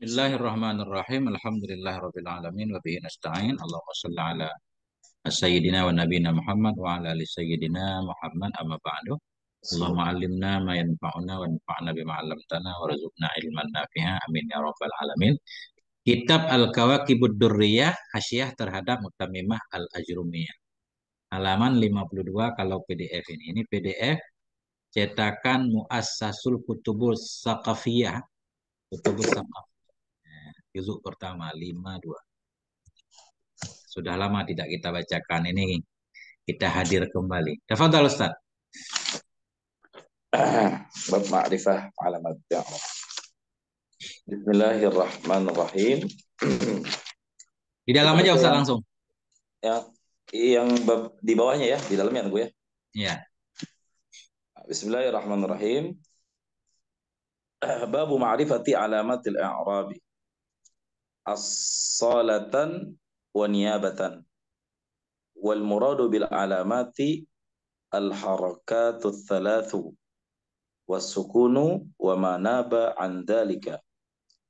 Bismillahirrahmanirrahim. Alhamdulillah rabbil alamin wa bihi nasta'in. Allahumma shalli ala sayyidina wa nabiyina Muhammad wa ala ali sayyidina Muhammad amma ba'du. Allahumma 'allimna ma yanfa'una wa anfa'na bima 'allamtana wa rzuqna ilman nafi'a. Amin ya rabbal alamin. Kitab Al-Kawakibud Durriyah Hasyiah terhadap Mutamimah Al-Ajrumiyah. Halaman 52 kalau PDF ini. Ini PDF cetakan Muassasul Kutubul Saqafiyah. Kutubul Saqafiyah juzuk pertama 52. Sudah lama tidak kita bacakan ini kita hadir kembali. Tafadhal Ustaz. Bab ma'rifah alamat da'wah. Bismillahirrahmanirrahim. Di dalam aja Ustaz langsung. Ya, yang di bawahnya ya, di dalamnya gue ya. Iya. Bismillahirrahmanirrahim. Babu ma'rifati alamatil a'rabi. as-salatan wa niyabatan wal muradu bil alamati al harakatu thalathu sukunu wa manaba an dalika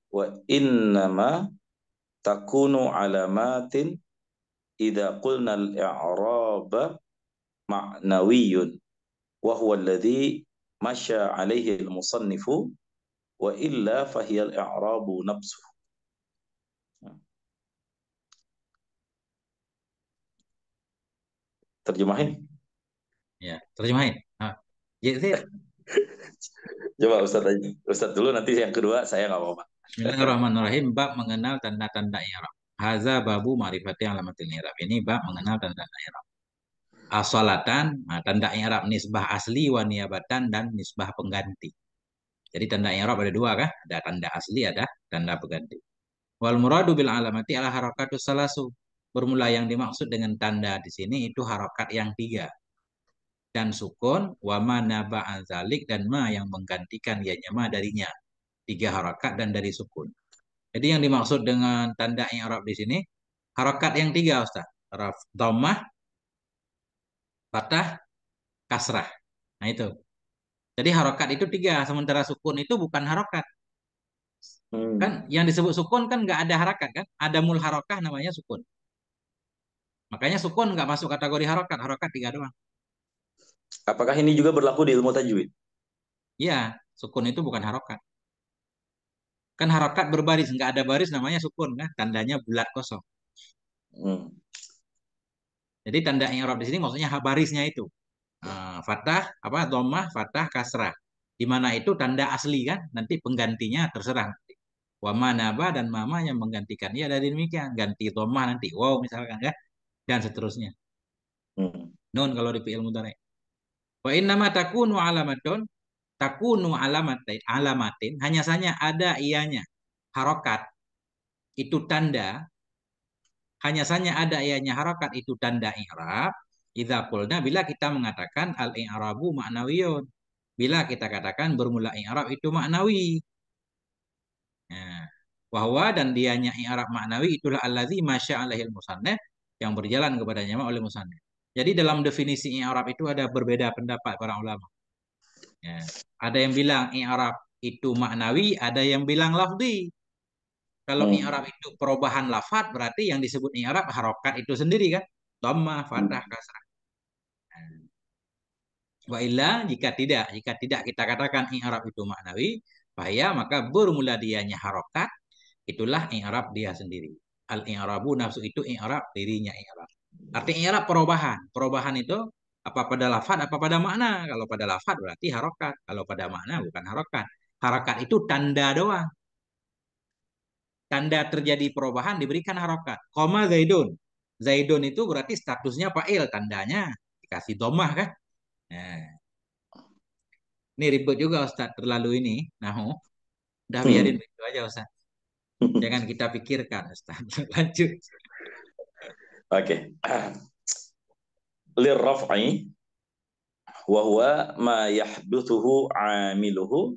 wa innama takunu alamatin idha qulna al i'rab ma'nawiyyun wa huwa alladhi masha alayhi al musannifu wa illa fahiya al i'rabu nafsuhu Terjemahin? Iya, nah, ya, terjemahin. ya jadi Coba ustadz aja. ustadz dulu nanti yang kedua saya nggak apa-apa. Bismillahirrahmanirrahim. Bab mengenal tanda-tanda i'rab. Haza babu marifati alamatil i'rab. Ini bab mengenal tanda-tanda i'rab. Asalatan, nah, tanda i'rab nisbah asli wa dan nisbah pengganti. Jadi tanda i'rab ada dua kah? Ada tanda asli, ada tanda pengganti. Wal muradu bil alamati ala harakatus salasu bermula yang dimaksud dengan tanda di sini itu harokat yang tiga dan sukun wama naba anzalik dan ma yang menggantikan ya ma darinya tiga harokat dan dari sukun jadi yang dimaksud dengan tanda yang Arab di sini harokat yang tiga Ustaz raf domah patah kasrah nah itu jadi harokat itu tiga sementara sukun itu bukan harokat hmm. kan yang disebut sukun kan nggak ada harokat kan ada mul harokah namanya sukun Makanya sukun nggak masuk kategori harokat, harokat tiga doang. Apakah ini juga berlaku di ilmu tajwid? Iya, sukun itu bukan harokat. Kan harokat berbaris, nggak ada baris namanya sukun, kan? tandanya bulat kosong. Hmm. Jadi tanda yang Arab di sini maksudnya barisnya itu. Uh, fatah, apa, domah, fatah, kasrah. Di mana itu tanda asli kan, nanti penggantinya terserah wa manaba dan mama yang menggantikan. Ya dari demikian, ganti domah nanti. Wow misalkan ya dan seterusnya. Hmm. Nun kalau di fi'il mudhari. Wa nama takunu alamatun takunu alamatin alamatin hanya saja ada ianya harokat itu tanda hanya saja ada ianya harokat itu tanda i'rab idza qulna bila kita mengatakan al i'rabu ma'nawiyun bila kita katakan bermula i'rab itu maknawi nah, bahwa dan dianya i'rab maknawi itulah allazi masya'alahil musannaf yang berjalan kepadanya oleh musanna. Jadi dalam definisi i'rab itu ada berbeda pendapat para ulama. Ya. Ada yang bilang i'rab itu maknawi, ada yang bilang lafzi. Kalau hmm. i'rab itu perubahan lafaz berarti yang disebut i'rab harokat itu sendiri kan? Dhamma, fathah, hmm. kasrah. Wa illa jika tidak, jika tidak kita katakan i'rab itu maknawi, bahaya maka bermula dianya harokat, itulah i'rab dia sendiri al i'rabu nafsu itu i'rab dirinya i'rab. Arti i'rab perubahan. Perubahan itu apa pada lafad apa pada makna. Kalau pada lafad berarti harokat. Kalau pada makna bukan harokat. Harokat itu tanda doang. Tanda terjadi perubahan diberikan harokat. Koma zaidun. Zaidun itu berarti statusnya fa'il. Tandanya dikasih domah kan. Nah. Ini ribet juga Ustaz terlalu ini. Nah, udah biarin hmm. begitu aja Ustaz. Jangan kita pikirkan, Ustaz. Lanjut. Oke. Okay. Lirraf'i wa huwa ma yahduthuhu 'amiluhu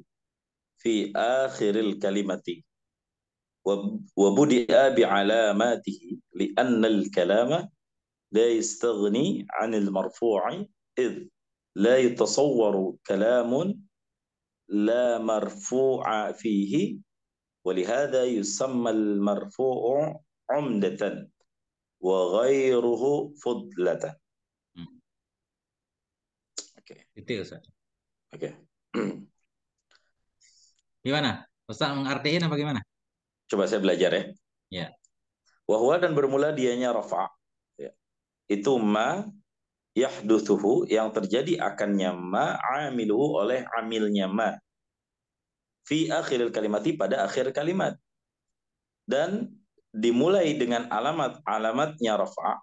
fi akhiril kalimati wa budi'a bi 'alamatihi li anna al-kalama la yastaghni 'anil marfu'i id la yatasawwaru kalamun la marfu'a fihi ولهذا يسمى المرفوع عمدة وغيره فضلة Oke. Oke. Ya, gimana? Ustaz mengartikan apa gimana? Coba saya belajar ya. Ya. Yeah. Wahwa dan bermula dianya rafa. Ya. Itu ma yahduthuhu yang terjadi akannya ma amiluhu oleh amilnya ma fi akhiril kalimati pada akhir kalimat. Dan dimulai dengan alamat-alamatnya rafa'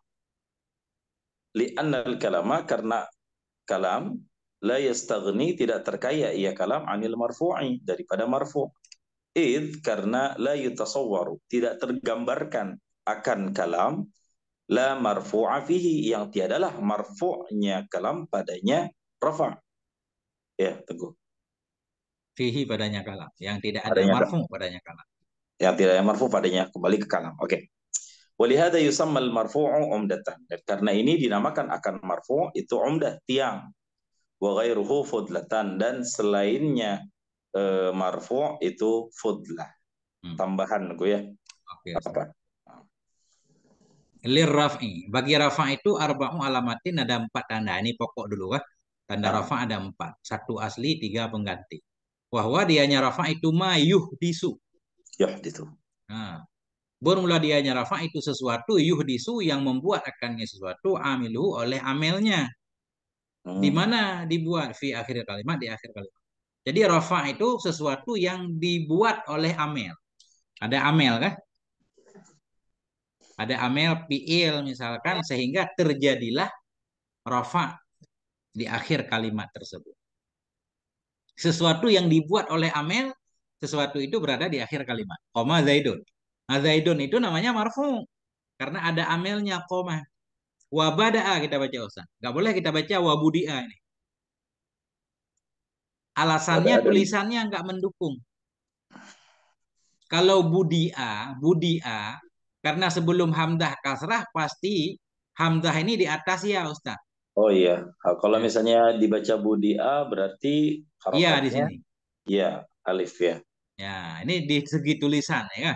li'annal kalama karena kalam la yastaghni tidak terkaya ia kalam anil marfu'i daripada marfu id karena la yutasawwaru tidak tergambarkan akan kalam la marfu'a fihi yang tiadalah marfu'nya kalam padanya rafa ya teguh fihi padanya kalam, yang tidak ada padanya marfu padanya kalam. Yang tidak ada marfu padanya kembali ke kalam. Oke. Okay. Walihada yusammal marfu'u umdatan. Dan karena ini dinamakan akan marfu' itu umdah tiang. Wa ghairuhu fudlatan dan selainnya e, marfu' itu fudlah. Hmm. Tambahan gue ya. Oke. Okay. Apa? Lir raf'i. Bagi rafa' itu arba'u alamatin ada empat tanda. Ini pokok dulu kan. Tanda nah. rafa' ada empat. Satu asli, tiga pengganti bahwa dianya rafa itu disu, ya itu. Nah, bermula dianya rafa itu sesuatu disu yang membuat akannya sesuatu amilu oleh amelnya. Hmm. Di mana dibuat fi akhir kalimat di akhir kalimat. Jadi rafa itu sesuatu yang dibuat oleh amel. Ada amel kan? Ada amel piil misalkan sehingga terjadilah rafa di akhir kalimat tersebut. Sesuatu yang dibuat oleh amel, sesuatu itu berada di akhir kalimat. Koma zaidun. Nah, zaidun itu namanya marfu. Karena ada amelnya koma. Wabada'a kita baca usah nggak boleh kita baca wabudi'a ini. Alasannya tulisannya nggak mendukung. Kalau budia, budia, karena sebelum hamdah kasrah pasti hamdah ini di atas ya Ustaz. Oh iya, kalau iya. misalnya dibaca budi a berarti Iya di sini. Iya, alif ya. Ya, ini di segi tulisan ya.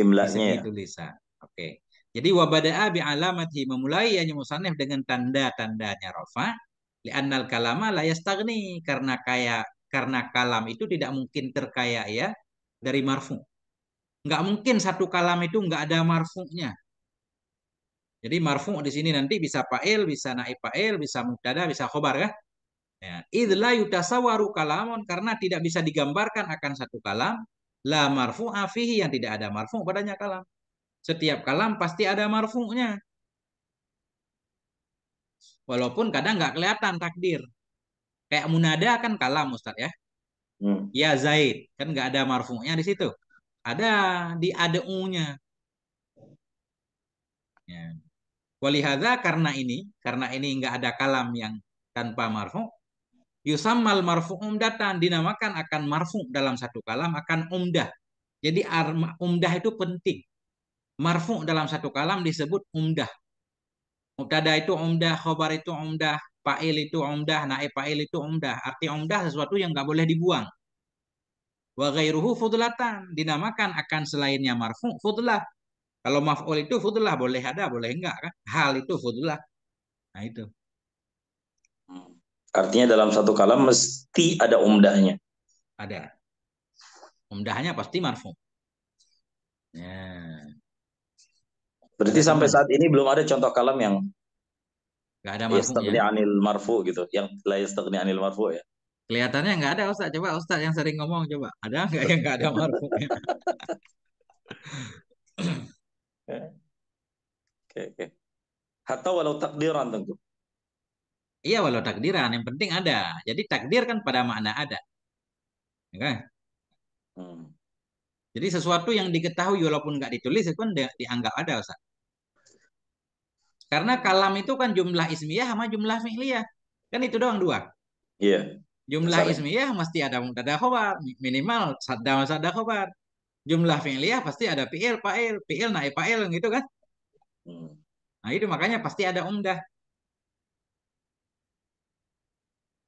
Imlaknya. segi ya. tulisan. Oke. Okay. Jadi wabada'a bi alamati memulai ya musannif dengan tanda-tandanya rafa anal kalama la yastagni karena kaya karena kalam itu tidak mungkin terkaya ya dari marfu. Enggak mungkin satu kalam itu enggak ada marfu'nya. Jadi marfu di sini nanti bisa fa'il, bisa naib fa'il, bisa mubtada, bisa khobar ya. ya. Idla yutasawaru kalamun karena tidak bisa digambarkan akan satu kalam la marfu afihi yang tidak ada marfu padanya kalam. Setiap kalam pasti ada marfu'nya. Walaupun kadang nggak kelihatan takdir. Kayak munada kan kalam Ustaz ya. Hmm. Ya Zaid kan nggak ada marfu'nya di situ. Ada di ada Ya. Walihada karena ini, karena ini enggak ada kalam yang tanpa marfu, yusammal marfu umdatan dinamakan akan marfu dalam satu kalam akan umdah. Jadi umdah itu penting. Marfu dalam satu kalam disebut umdah. Mubtada itu umdah, khobar itu umdah, pail itu umdah, naib pail itu umdah. Arti umdah sesuatu yang nggak boleh dibuang. Wa ghairuhu fudlatan dinamakan akan selainnya marfu fudlah kalau maf'ul itu fudulah boleh ada, boleh enggak kan? Hal itu fudulah. Nah itu. Hmm. Artinya dalam satu kalam mesti ada umdahnya. Ada. Umdahnya pasti marfu. Ya. Berarti ada sampai saat ini belum ada contoh kalam yang enggak ada marfu. Ya. anil marfu gitu, yang laistagni anil marfu ya. Kelihatannya enggak ada Ustaz. Coba Ustaz yang sering ngomong coba. Ada enggak yang enggak ada marfu? Ya? Eh, oke, oke. Hatta walau takdiran tentu. Iya walau takdiran, yang penting ada. Jadi takdir kan pada makna ada. Ya kan? Hmm. Jadi sesuatu yang diketahui walaupun nggak ditulis itu kan dianggap ada Ustaz. Karena kalam itu kan jumlah ismiyah sama jumlah fi'liyah. Kan itu doang dua. Iya. Yeah. Jumlah Sorry. ismiyah mesti ada mubtada khobar, minimal sadda sadda khobar jumlah fi'liyah pasti ada fi'il, pl fi'il, naib fa'il gitu kan. Hmm. Nah, itu makanya pasti ada umdah.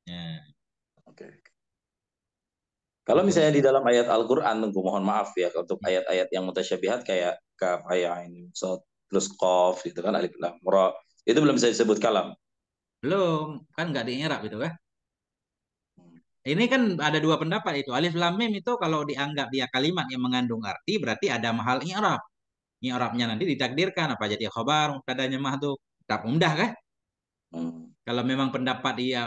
Ya. Oke. Kalau gitu. misalnya di dalam ayat Al-Qur'an, mohon maaf ya untuk ayat-ayat yang mutasyabihat kayak kaf, ayat sod, plus kof, gitu kan alif lam ra. Itu belum bisa disebut kalam. Belum, kan nggak diingat gitu kan? Ini kan ada dua pendapat itu. Alif lam mim itu kalau dianggap dia kalimat yang mengandung arti berarti ada mahal i'rab. I'rabnya nanti ditakdirkan apa jadi khobar, mubtada'nya mahdu, tak mudah kan? Hmm. Kalau memang pendapat dia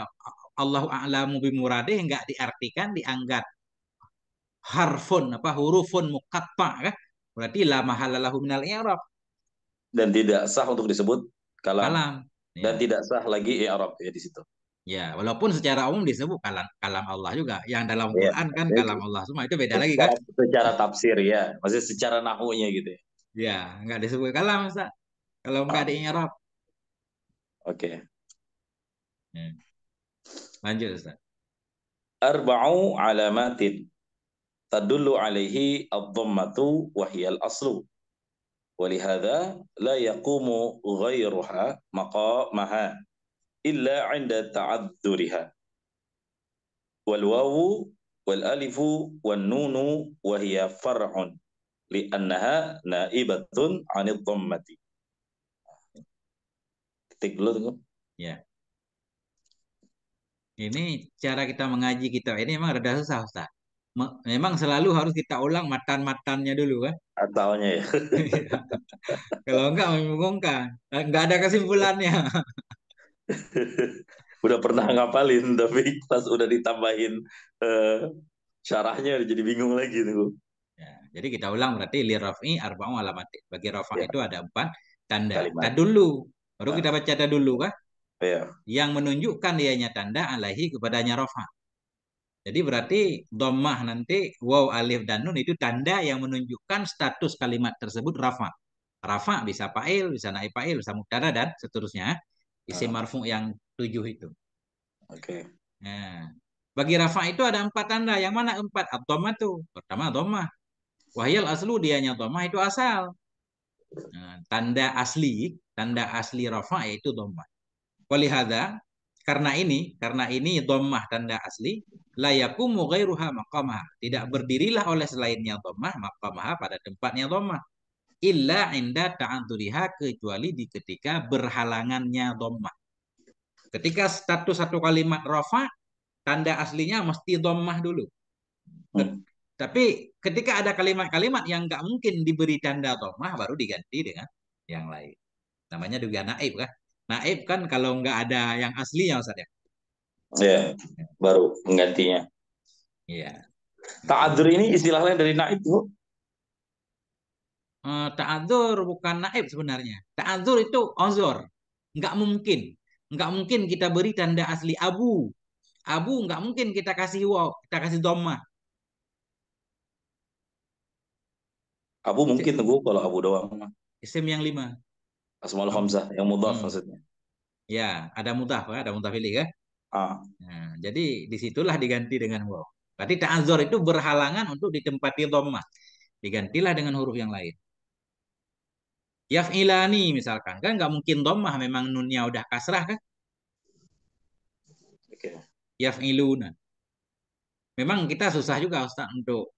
Allahu a'lamu muradih enggak diartikan dianggap harfun apa hurufun muqatta kan? Berarti la lahu minal i'rab. Dan tidak sah untuk disebut kalam. kalam. Dan ya. tidak sah lagi i'rab ya di situ. Ya, walaupun secara umum disebut kalam, kalam Allah juga. Yang dalam ya, kan kalam Allah semua itu beda lagi kan. Secara tafsir ya, maksudnya secara nahunya gitu ya. ya nggak disebut kalam Ustaz. Kalau nggak ah. di Arab. Oke. Okay. Hmm. Lanjut Ustaz. Arba'u alamatin tadullu alaihi ad-dhammatu wa hiya al-aslu. Walihada la yaqumu ghairuha maqamaha illa 'inda ta'adzuriha. Wal wawu wal alifu wan nunu wa hiya far'un annaha na'ibatun 'anid dhammati. Ketik dulu tuh. Ya. Ini cara kita mengaji kita ini memang rada susah Ustaz. Memang selalu harus kita ulang matan-matannya dulu kan? Atalnya ya. Kalau enggak membingungkan, enggak ada kesimpulannya. udah pernah ngapalin tapi pas udah ditambahin uh, syarahnya jadi bingung lagi tuh. Ya, jadi kita ulang berarti li rafi arba'u alamatik. Bagi rafa ya. itu ada empat tanda. Kalimat. dulu Baru nah. kita baca dulu kah Ya. Yang menunjukkan dianya tanda alaihi kepadanya rafa. Jadi berarti domah nanti waw alif dan nun itu tanda yang menunjukkan status kalimat tersebut rafa. Rafa bisa pail bisa naib fa'il, bisa mubtada dan seterusnya isim ah. marfu yang tujuh itu. Oke. Okay. Nah, bagi rafa itu ada empat tanda. Yang mana empat? Abdomah tuh. Pertama domah. Wahyal aslu dianya nyatoma itu asal. Nah, tanda asli, tanda asli rafa itu domah. Walihada karena ini, karena ini domah tanda asli, layakumu gairuha makamah. Tidak berdirilah oleh selainnya domah, makomah pada tempatnya domah illa inda ta'adduriha kecuali di ketika berhalangannya dhammah. Ketika status satu kalimat rafa, tanda aslinya mesti dhammah dulu. Hmm. Tapi ketika ada kalimat-kalimat yang nggak mungkin diberi tanda dhammah baru diganti dengan yang lain. Namanya juga naib kan. Naib kan kalau nggak ada yang aslinya Ustaz ya. Iya, baru menggantinya. Iya. Ta'adzur ini istilah lain dari naib, Bu. Tak eh, ta'adzur bukan naib sebenarnya. Ta'adzur itu ozor. Nggak mungkin. Nggak mungkin kita beri tanda asli abu. Abu nggak mungkin kita kasih waw, kita kasih doma. Abu mungkin tunggu kalau Abu doang. Isim yang lima. Asmaul Hamzah yang mudhaf hmm. maksudnya. Ya, ada mudhaf, eh, ada mudhaf ilaih ya. Eh. Ah. Nah, jadi disitulah diganti dengan wow. Berarti ta'azur itu berhalangan untuk ditempati dhamma. Digantilah dengan huruf yang lain. Yaf'ilani misalkan kan nggak mungkin domah memang nunnya udah kasrah kan? Okay. Yaf'iluna. Memang kita susah juga Ustaz untuk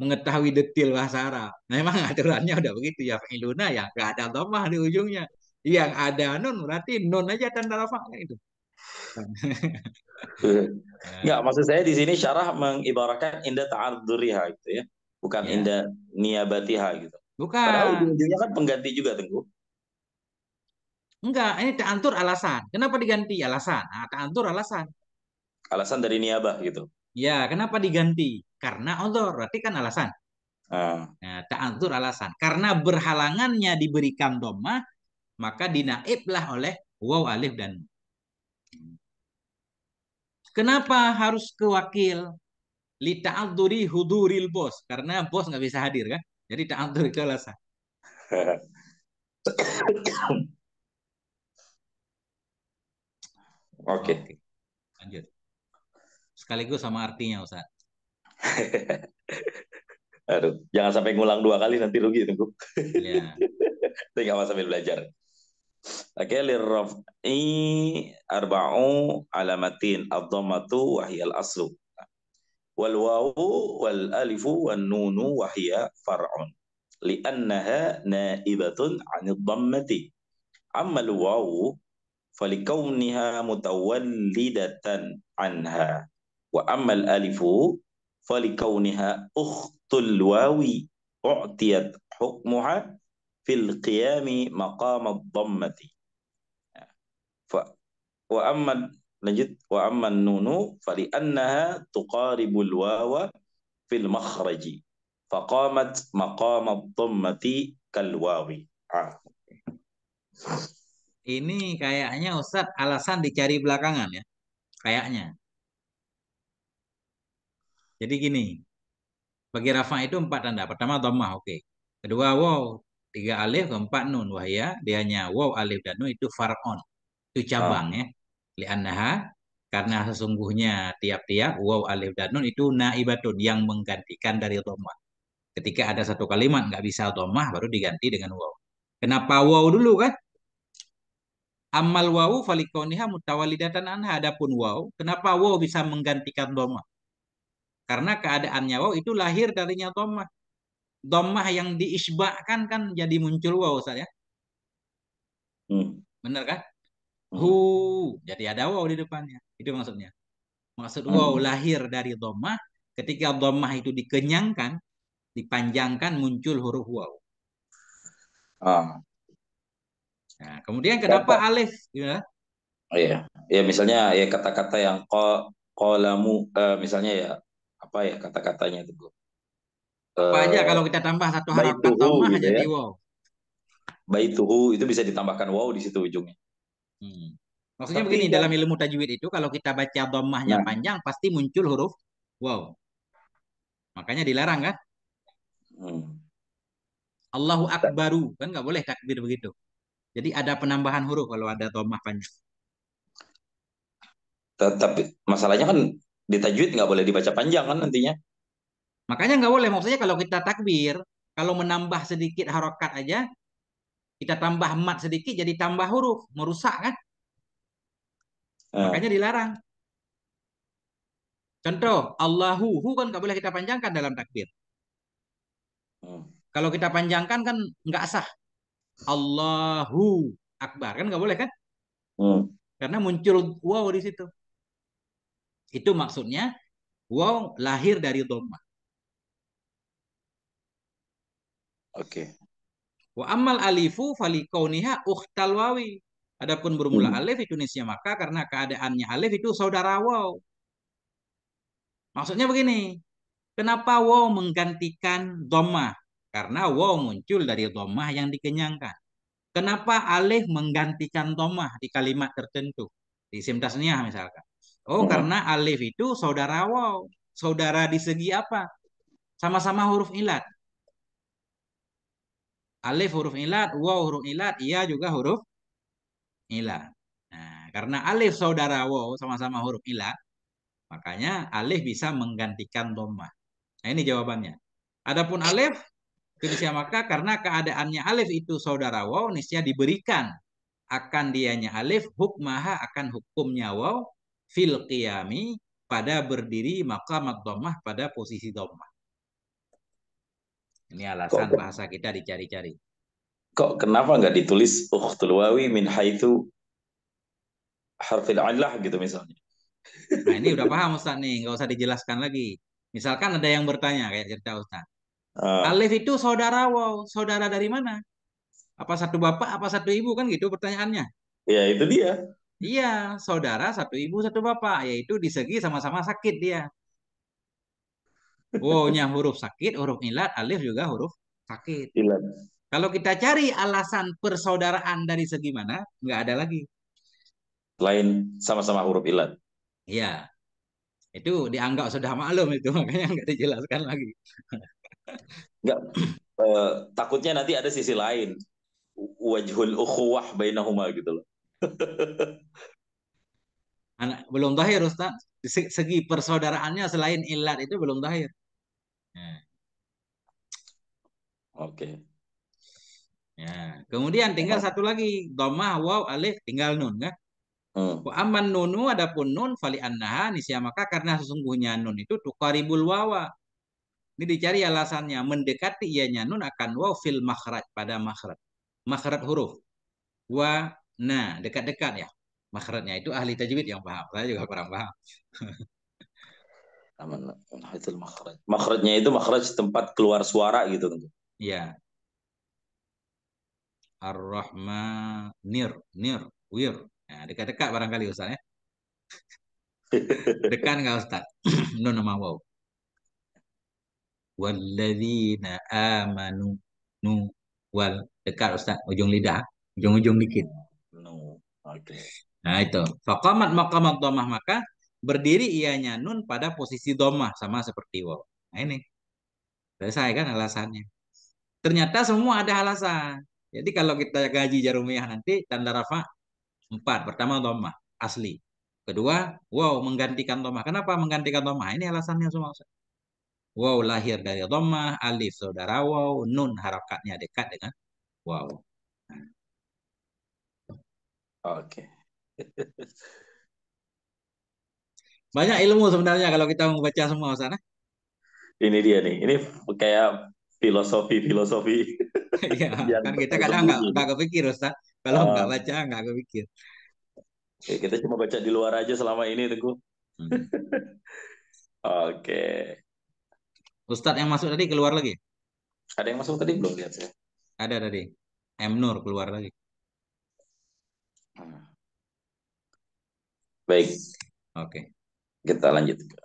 mengetahui detail bahasa Arab. Memang aturannya udah begitu yaf'iluna ya nggak ada domah di ujungnya. Yang ada nun berarti nun aja tanda rafa kan itu. Enggak, maksud saya di sini syarah mengibaratkan indah duriha gitu ya. Bukan iya. indah niabatiha gitu. Bukan. Padahal ujung-ujungnya kan pengganti juga tunggu Enggak, ini ta'antur alasan. Kenapa diganti? Alasan. Nah, ta'antur alasan. Alasan dari niabah gitu. Ya, kenapa diganti? Karena odor, berarti kan alasan. Ah. Nah, ta'antur alasan. Karena berhalangannya diberikan domah, maka dinaiblah oleh waw alif dan Kenapa harus ke wakil? Lita'adzuri huduril bos. Karena bos nggak bisa hadir kan? jadi ta'atur itu alasan Oke. Okay. Okay. Lanjut. Sekaligus sama artinya, Ustaz. Aduh, jangan sampai ngulang dua kali nanti rugi tunggu. Iya. Tinggal sambil belajar. Oke, okay, lirraf'i arba'u alamatin ad-dhammatu wa hiya aslu والواو والالف والنون وهي فرع لانها نائبه عن الضمه اما الواو فلكونها متولده عنها واما الالف فلكونها اخت الواو اعطيت حكمها في القيام مقام الضمه ف واما Lanjut wa amman nunu li annaha tuqaribul wawa fil makhraji. Faqamat maqamat dhammati kal wawi. Ah. Ini kayaknya Ustaz alasan dicari belakangan ya. Kayaknya. Jadi gini, bagi rafa itu empat tanda. Pertama dhammah, oke. Okay. Kedua waw, tiga alif, keempat nun. Wahya, dianya waw alif dan nun itu far'on. Itu cabang ah. ya li'annaha karena sesungguhnya tiap-tiap waw alif dan nun itu naibatun yang menggantikan dari dhammah. Ketika ada satu kalimat nggak bisa dhammah baru diganti dengan waw. Kenapa waw dulu kan? Amal waw falikoniha mutawalidatan anha. Adapun waw, kenapa waw bisa menggantikan dhammah? Karena keadaannya waw itu lahir darinya dhammah. Dhammah yang diisbahkan kan jadi muncul waw saya. Hmm. Benar kan? hu hmm. jadi ada wow di depannya itu maksudnya maksud hmm. wow lahir dari domah ketika domah itu dikenyangkan dipanjangkan muncul huruf wow ah. nah kemudian kenapa Kata. alif ya iya ya misalnya ya kata-kata yang ko kolamu uh, misalnya ya apa ya kata-katanya itu apa aja eh, kalau kita tambah satu harapan domah gitu jadi ya. wow baituhu itu bisa ditambahkan wow di situ ujungnya Hmm. Maksudnya Tapi begini dia... dalam ilmu tajwid itu kalau kita baca domahnya nah. panjang pasti muncul huruf wow. Makanya dilarang kan? Hmm. Allahu akbaru kan nggak boleh takbir begitu. Jadi ada penambahan huruf kalau ada domah panjang. Tapi masalahnya kan di tajwid nggak boleh dibaca panjang kan nantinya. Makanya nggak boleh maksudnya kalau kita takbir, kalau menambah sedikit harokat aja kita tambah mat sedikit jadi tambah huruf, merusak kan? Uh. Makanya dilarang. Contoh, Allahu, hu kan nggak boleh kita panjangkan dalam takbir. Uh. Kalau kita panjangkan kan nggak sah. Allahu akbar kan nggak boleh kan? Uh. Karena muncul wow di situ. Itu maksudnya wow lahir dari doma. Oke. Wa ammal alifu falikauniha ukhtal wawi. Adapun bermula hmm. alif itu nisya maka karena keadaannya alif itu saudara waw. Maksudnya begini. Kenapa waw menggantikan domah? Karena waw muncul dari domah yang dikenyangkan. Kenapa alif menggantikan domah di kalimat tertentu? Di isim misalkan. Oh, hmm. karena alif itu saudara waw. Saudara di segi apa? Sama-sama huruf ilat. Alif huruf ilat, waw huruf ilat, ia juga huruf ilat. Nah, karena alif saudara waw sama-sama huruf ilat, makanya alif bisa menggantikan domah. Nah, ini jawabannya. Adapun alif Fidusia maka karena keadaannya alif itu saudara waw niscaya diberikan akan dianya alif hukmaha akan hukumnya waw fil qiyami pada berdiri maka domah pada posisi domah. Ini alasan kok, bahasa kita dicari-cari. Kok kenapa nggak ditulis ukhtul wawi min haitu harfil alah gitu misalnya? Nah ini udah paham Ustaz nih, nggak usah dijelaskan lagi. Misalkan ada yang bertanya kayak cerita Ustaz. Uh, Alif itu saudara wow, saudara dari mana? Apa satu bapak, apa satu ibu kan gitu pertanyaannya. Ya itu dia. Iya, saudara satu ibu satu bapak, yaitu di segi sama-sama sakit dia. Wow-nya oh, huruf sakit, huruf ilat, alif juga huruf sakit. Ilat. Kalau kita cari alasan persaudaraan dari segi mana, nggak ada lagi. Lain sama-sama huruf ilat. Iya. Itu dianggap sudah maklum itu, makanya nggak dijelaskan lagi. Nggak. Uh, takutnya nanti ada sisi lain. Wajhul ukhuwah bainahuma gitu loh. Anak, belum tahir Ustaz. Segi persaudaraannya selain ilat itu belum tahir. Hmm. Oke. Okay. Ya. Kemudian tinggal satu lagi, domah, waw, alif, tinggal nun kan? Hmm. aman nunu adapun nun fali annaha nisya maka karena sesungguhnya nun itu tukaribul wawa. Ini dicari alasannya mendekati ianya nun akan waw fil makhraj pada makhraj. Makhraj huruf. Wa na dekat-dekat ya. Makhrajnya itu ahli tajwid yang paham. Saya juga kurang paham. Taman Makhraj. Makhrajnya itu makhraj tempat keluar suara gitu. Iya. Ar-Rahmanir, nir, wir. Nah, dekat-dekat barangkali Ustaz ya. Dekat enggak Ustaz? no nama wow. Walladzina amanu nu wal dekat Ustaz ujung lidah, ujung-ujung dikit. No. Okay. Nah itu. Faqamat maqamat dhammah maka berdiri ianya nun pada posisi domah sama seperti waw. Nah ini selesai kan alasannya. Ternyata semua ada alasan. Jadi kalau kita gaji jarumiah nanti tanda rafa empat. Pertama domah asli. Kedua wow menggantikan domah. Kenapa menggantikan domah? Ini alasannya semua. Wow lahir dari domah, alif saudara wow, nun harakatnya dekat dengan wow. Nah. Oke. Okay. banyak ilmu sebenarnya kalau kita membaca semua sana. Eh. Ini dia nih, ini kayak filosofi-filosofi. Iya, kan kita kadang nggak nggak kepikir Ustaz. Kalau nggak uh, baca nggak kepikir. Ya, kita cuma baca di luar aja selama ini Teguh. Hmm. Oke. Okay. Ustadz yang masuk tadi keluar lagi? Ada yang masuk tadi belum lihat saya? Ada tadi. M Nur keluar lagi. Hmm. Baik. Oke. Okay. Kita lanjutkan.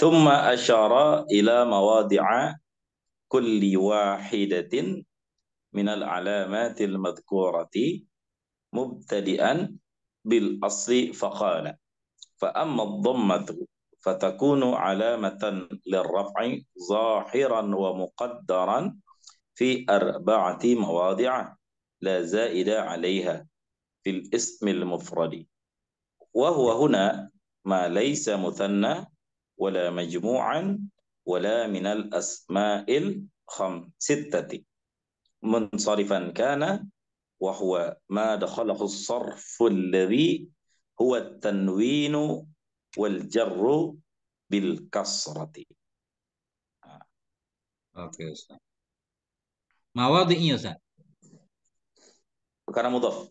Thumma asyara ila mawadi'a kulli wahidatin minal alamatil madhkurati mubtadi'an bil asli faqala fa amma dhammatu fatakunu alamatan lirraf'i zahiran wa muqaddaran fi arba'ati mawadi'a la zaida 'alayha fil ismi al mufradi wa huwa huna ما ليس مثنى ولا مجموعا ولا من الأسماء الخم ستة منصرفا كان وهو ما دخله الصرف الذي هو التنوين والجر بالكسرة Oke, Ustaz. Mawadhi'nya, Ustaz. Perkara mudhaf.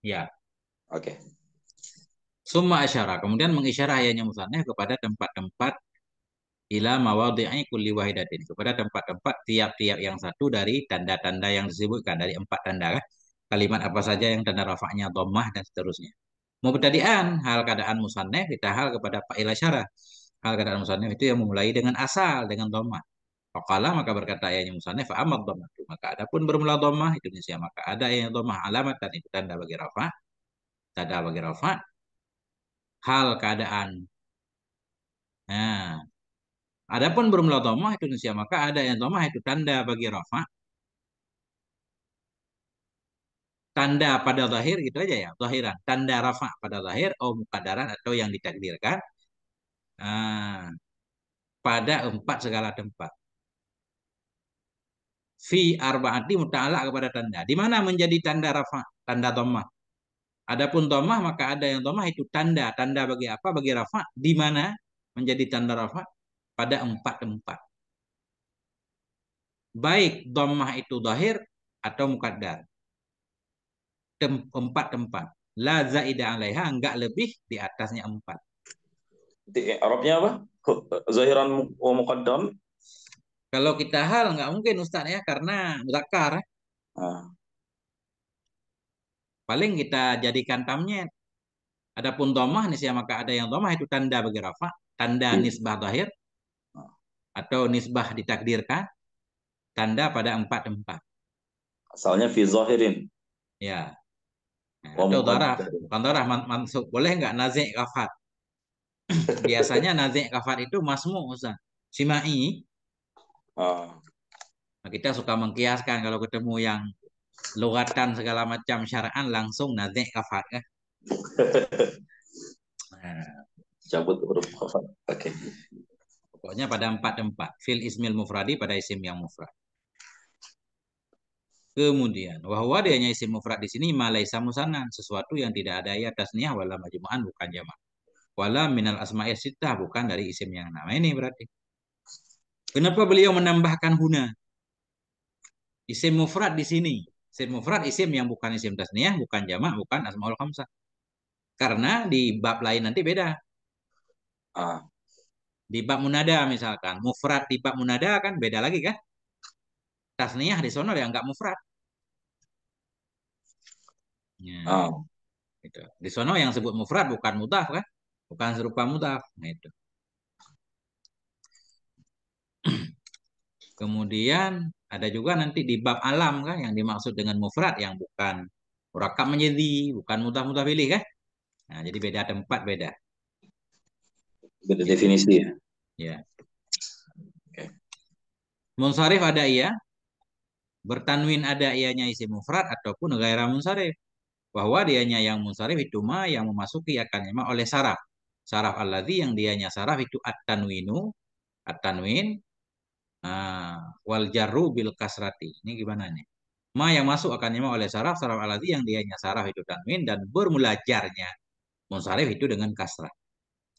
Ya. Oke. Okay. Summa asyara. Kemudian mengisyarah ayatnya musanneh kepada tempat-tempat ila mawadhi'i kulli wahidatin. Kepada tempat-tempat tiap-tiap yang satu dari tanda-tanda yang disebutkan. Dari empat tanda kan. Kalimat apa saja yang tanda rafa'nya, dhammah, dan seterusnya. Mubtadi'an, hal keadaan kita hal kepada fa'il asyara. Hal keadaan musanneh itu yang memulai dengan asal, dengan dhammah. Fakala maka berkata ayahnya musannif amat dhammatu. Maka ada pun bermula dhammah itu Maka ada yang dhammah alamat dan itu tanda bagi rafa. Tanda bagi rafa hal keadaan. Nah, adapun belum domah itu nusia maka ada yang domah itu tanda bagi rafa. Tanda pada zahir itu aja ya, zahiran. Tanda rafa pada zahir, oh mukadaran atau yang ditakdirkan. Nah, pada empat segala tempat fi arbaati muta'ala kepada tanda. Di mana menjadi tanda rafa, tanda tomah? Adapun domah maka ada yang domah itu tanda. Tanda bagi apa? Bagi rafa. Di mana menjadi tanda rafa? Pada empat-empat. Baik domah itu zahir atau mukaddar. empat tempat La zaidah alaiha enggak lebih di atasnya empat. Di Arabnya apa? Zahiran wa Kalau kita hal enggak mungkin Ustaz ya karena zakar eh. Ah. Paling kita jadikan tamnya. Adapun domah nisya maka ada yang domah itu tanda bagi rafa, tanda hmm. nisbah zahir atau nisbah ditakdirkan, tanda pada empat tempat. Asalnya fi zahirin. Ya. Nah, oh, atau darah, darah Boleh nggak nazik kafat? Biasanya nazik kafat itu masmu usah. Simai. Oh. Nah, kita suka mengkiaskan kalau ketemu yang logatan segala macam syara'an langsung nazik kafat ya. Eh. Nah. Cabut huruf kafat. Oke. Okay. Pokoknya pada empat tempat. Fil ismil mufradi pada isim yang mufrad. Kemudian, wahwa hanya isim mufrad di sini malai samusanan sesuatu yang tidak ada ya tasniyah wala majmu'an bukan jamak. Wala minal asma'i sitah bukan dari isim yang nama ini berarti. Kenapa beliau menambahkan huna? Isim mufrad di sini Isim mufrad isim yang bukan isim tasniyah, bukan jamak, bukan asmaul khamsah. Karena di bab lain nanti beda. Ah. di bab munada misalkan, mufrad di bab munada kan beda lagi kan? Tasniyah di sono ya nggak mufrad. Ya. Oh. Gitu. Di sono yang sebut mufrad bukan mutaf kan? Bukan serupa mutaf Nah itu. Kemudian ada juga nanti di bab alam kan yang dimaksud dengan mufrad yang bukan murakab menjadi, bukan mudah mudah pilih kan? Nah, jadi beda tempat beda. Beda definisi ya. Ya. Okay. Munsarif ada iya, bertanwin ada ianya isi mufrad ataupun gairah munsarif. Bahwa dianya yang munsarif itu ma yang memasuki akan ma oleh saraf. Saraf al yang dianya saraf itu at-tanwinu, at-tanwin Nah, wal jaru bil kasrati. Ini gimana nih? Ma yang masuk akan imam oleh saraf, saraf alati yang dianya saraf itu tanwin dan bermulajarnya munsarif itu dengan kasrah.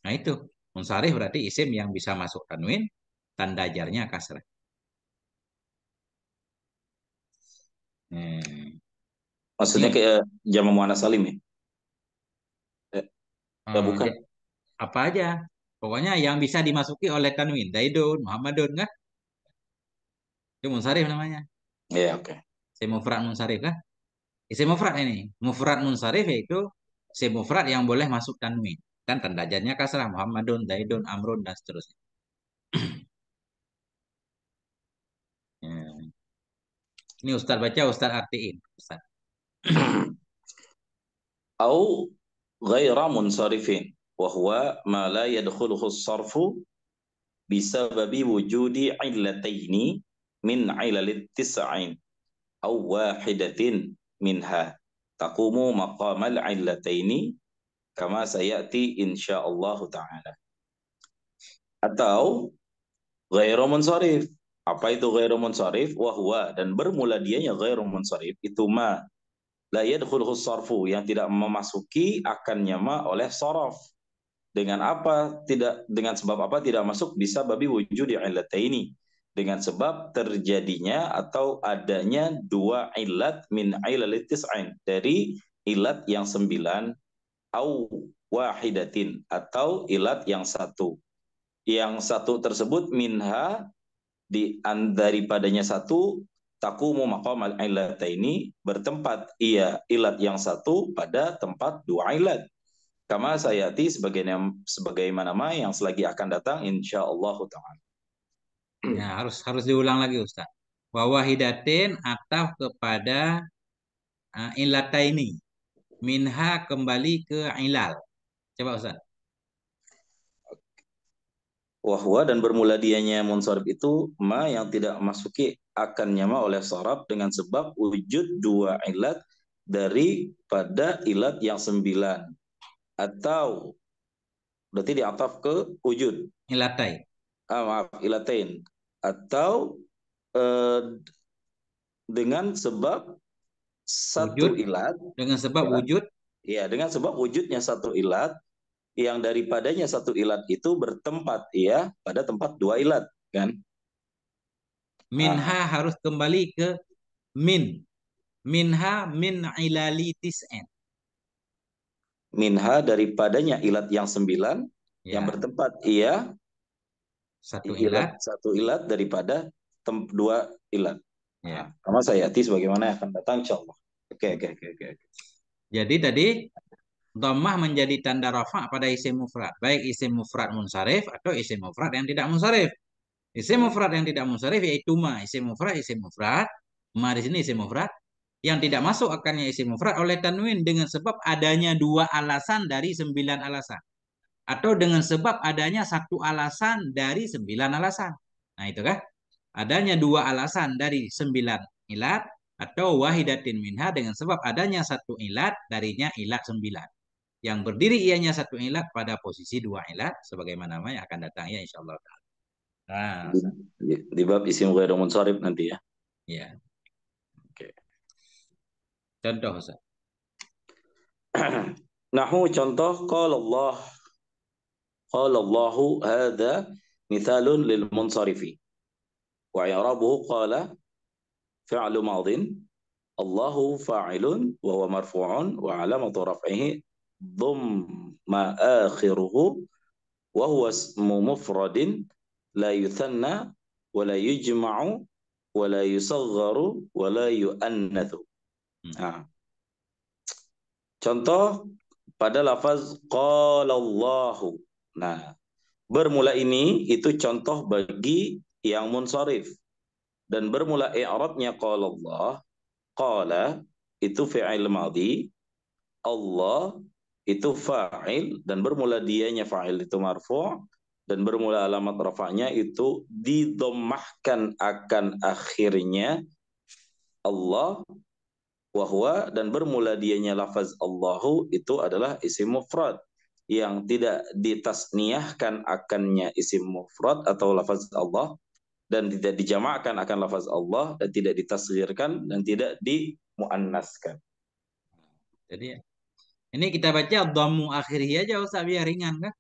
Nah itu, munsarif berarti isim yang bisa masuk tanwin, tanda jarnya kasrah. Hmm. Maksudnya ini. kayak jamu muannas salim ya? Eh, hmm, bukan. Apa aja. Pokoknya yang bisa dimasuki oleh tanwin, Daidun, Muhammadun enggak? Kan? Itu munsarif namanya. Iya, yeah, oke. Okay. Semufrad munsarif kan? Eh, semufrad ini. Mufrad munsarif yaitu semufrad yang boleh masuk tanwin. Kan tanda jadinya kasrah Muhammadun, Zaidun, Amrun dan seterusnya. yeah. Ya. Ini Ustaz baca, Ustaz artiin. Ustaz. Au ghaira munsarifin. wahwa ma la yadkhuluhu sarfu bisababi wujudi illataini min ilalit tis'ain aw wahidatin minha taqumu maqamal illataini kama sayati insyaallah taala atau ghairu munsharif apa itu ghairu munsharif wa huwa dan bermula dianya ghairu munsharif itu ma la yadkhuluhu sarfu yang tidak memasuki akannya ma oleh sorof dengan apa tidak dengan sebab apa tidak masuk bisa babi wujud di ini dengan sebab terjadinya atau adanya dua ilat min ilalitis ain dari ilat yang sembilan au wahidatin atau ilat yang satu. Yang satu tersebut minha di daripadanya satu takumu maqam al ilata ini bertempat ia ilat yang satu pada tempat dua ilat. Kama sayati sebagaimana sebagaimana yang selagi akan datang insyaallah taala. Ya, harus harus diulang lagi Ustaz. wahidatin ataf kepada uh, eh, ini Minha kembali ke ilal. Coba Ustaz. Wahwa dan bermula dianya munsarib itu ma yang tidak masuki akan nyama oleh sorab dengan sebab wujud dua ilat dari pada ilat yang sembilan atau berarti diataf ke wujud ilatai ah maaf ilatain atau eh, dengan sebab satu wujud, ilat dengan sebab ilat, wujud ya dengan sebab wujudnya satu ilat yang daripadanya satu ilat itu bertempat ya pada tempat dua ilat kan minha ah. harus kembali ke min minha min ilali tis'en minha daripadanya ilat yang sembilan ya. yang bertempat ya satu ilat, ilat satu ilat daripada tem, dua ilat. Ya. Sama saya hati sebagaimana akan datang Oke okay, Oke, oke, oke, oke. Jadi tadi domah menjadi tanda rafa pada isim mufrad, baik isim mufrad munsarif atau isim mufrad yang tidak munsarif. Isim mufrad yang tidak munsarif yaitu ma, isim mufrad, isim mufrad, ma di sini isim mufrad yang tidak masuk akannya isim mufrad oleh tanwin dengan sebab adanya dua alasan dari sembilan alasan atau dengan sebab adanya satu alasan dari sembilan alasan. Nah, itu kan Adanya dua alasan dari sembilan ilat atau wahidatin minha dengan sebab adanya satu ilat darinya ilat sembilan. Yang berdiri ianya satu ilat pada posisi dua ilat sebagaimana namanya akan datang ya insyaallah Allah Nah, di, di bab isim ghairu munsharif nanti ya. ya Oke. Contoh Ustaz. Nahu contoh kalau Allah قال الله هذا مثال للمنصرفين وإعرابه قال فعل ماض الله فاعل وهو مرفوع وعلامة رفعه ضم آخره وهو اسم مفرد لا يثنى ولا يجمع ولا يصغر ولا يؤنث nah. آه. Contoh pada lafaz Allahu Nah, bermula ini itu contoh bagi yang munsorif. Dan bermula i'rabnya qala Allah, qala itu fi'il madhi, Allah itu fa'il dan bermula dianya fa'il itu marfu' dan bermula alamat rafa'nya itu didomahkan akan akhirnya Allah wahwa dan bermula dianya lafaz Allahu itu adalah isim mufrad yang tidak ditasniyahkan akannya isim mufrad atau lafaz Allah dan tidak dijamakan akan lafaz Allah dan tidak ditasghirkan dan tidak dimuannaskan. Jadi ini kita baca dhammu akhir aja Ustaz biar ringan kan?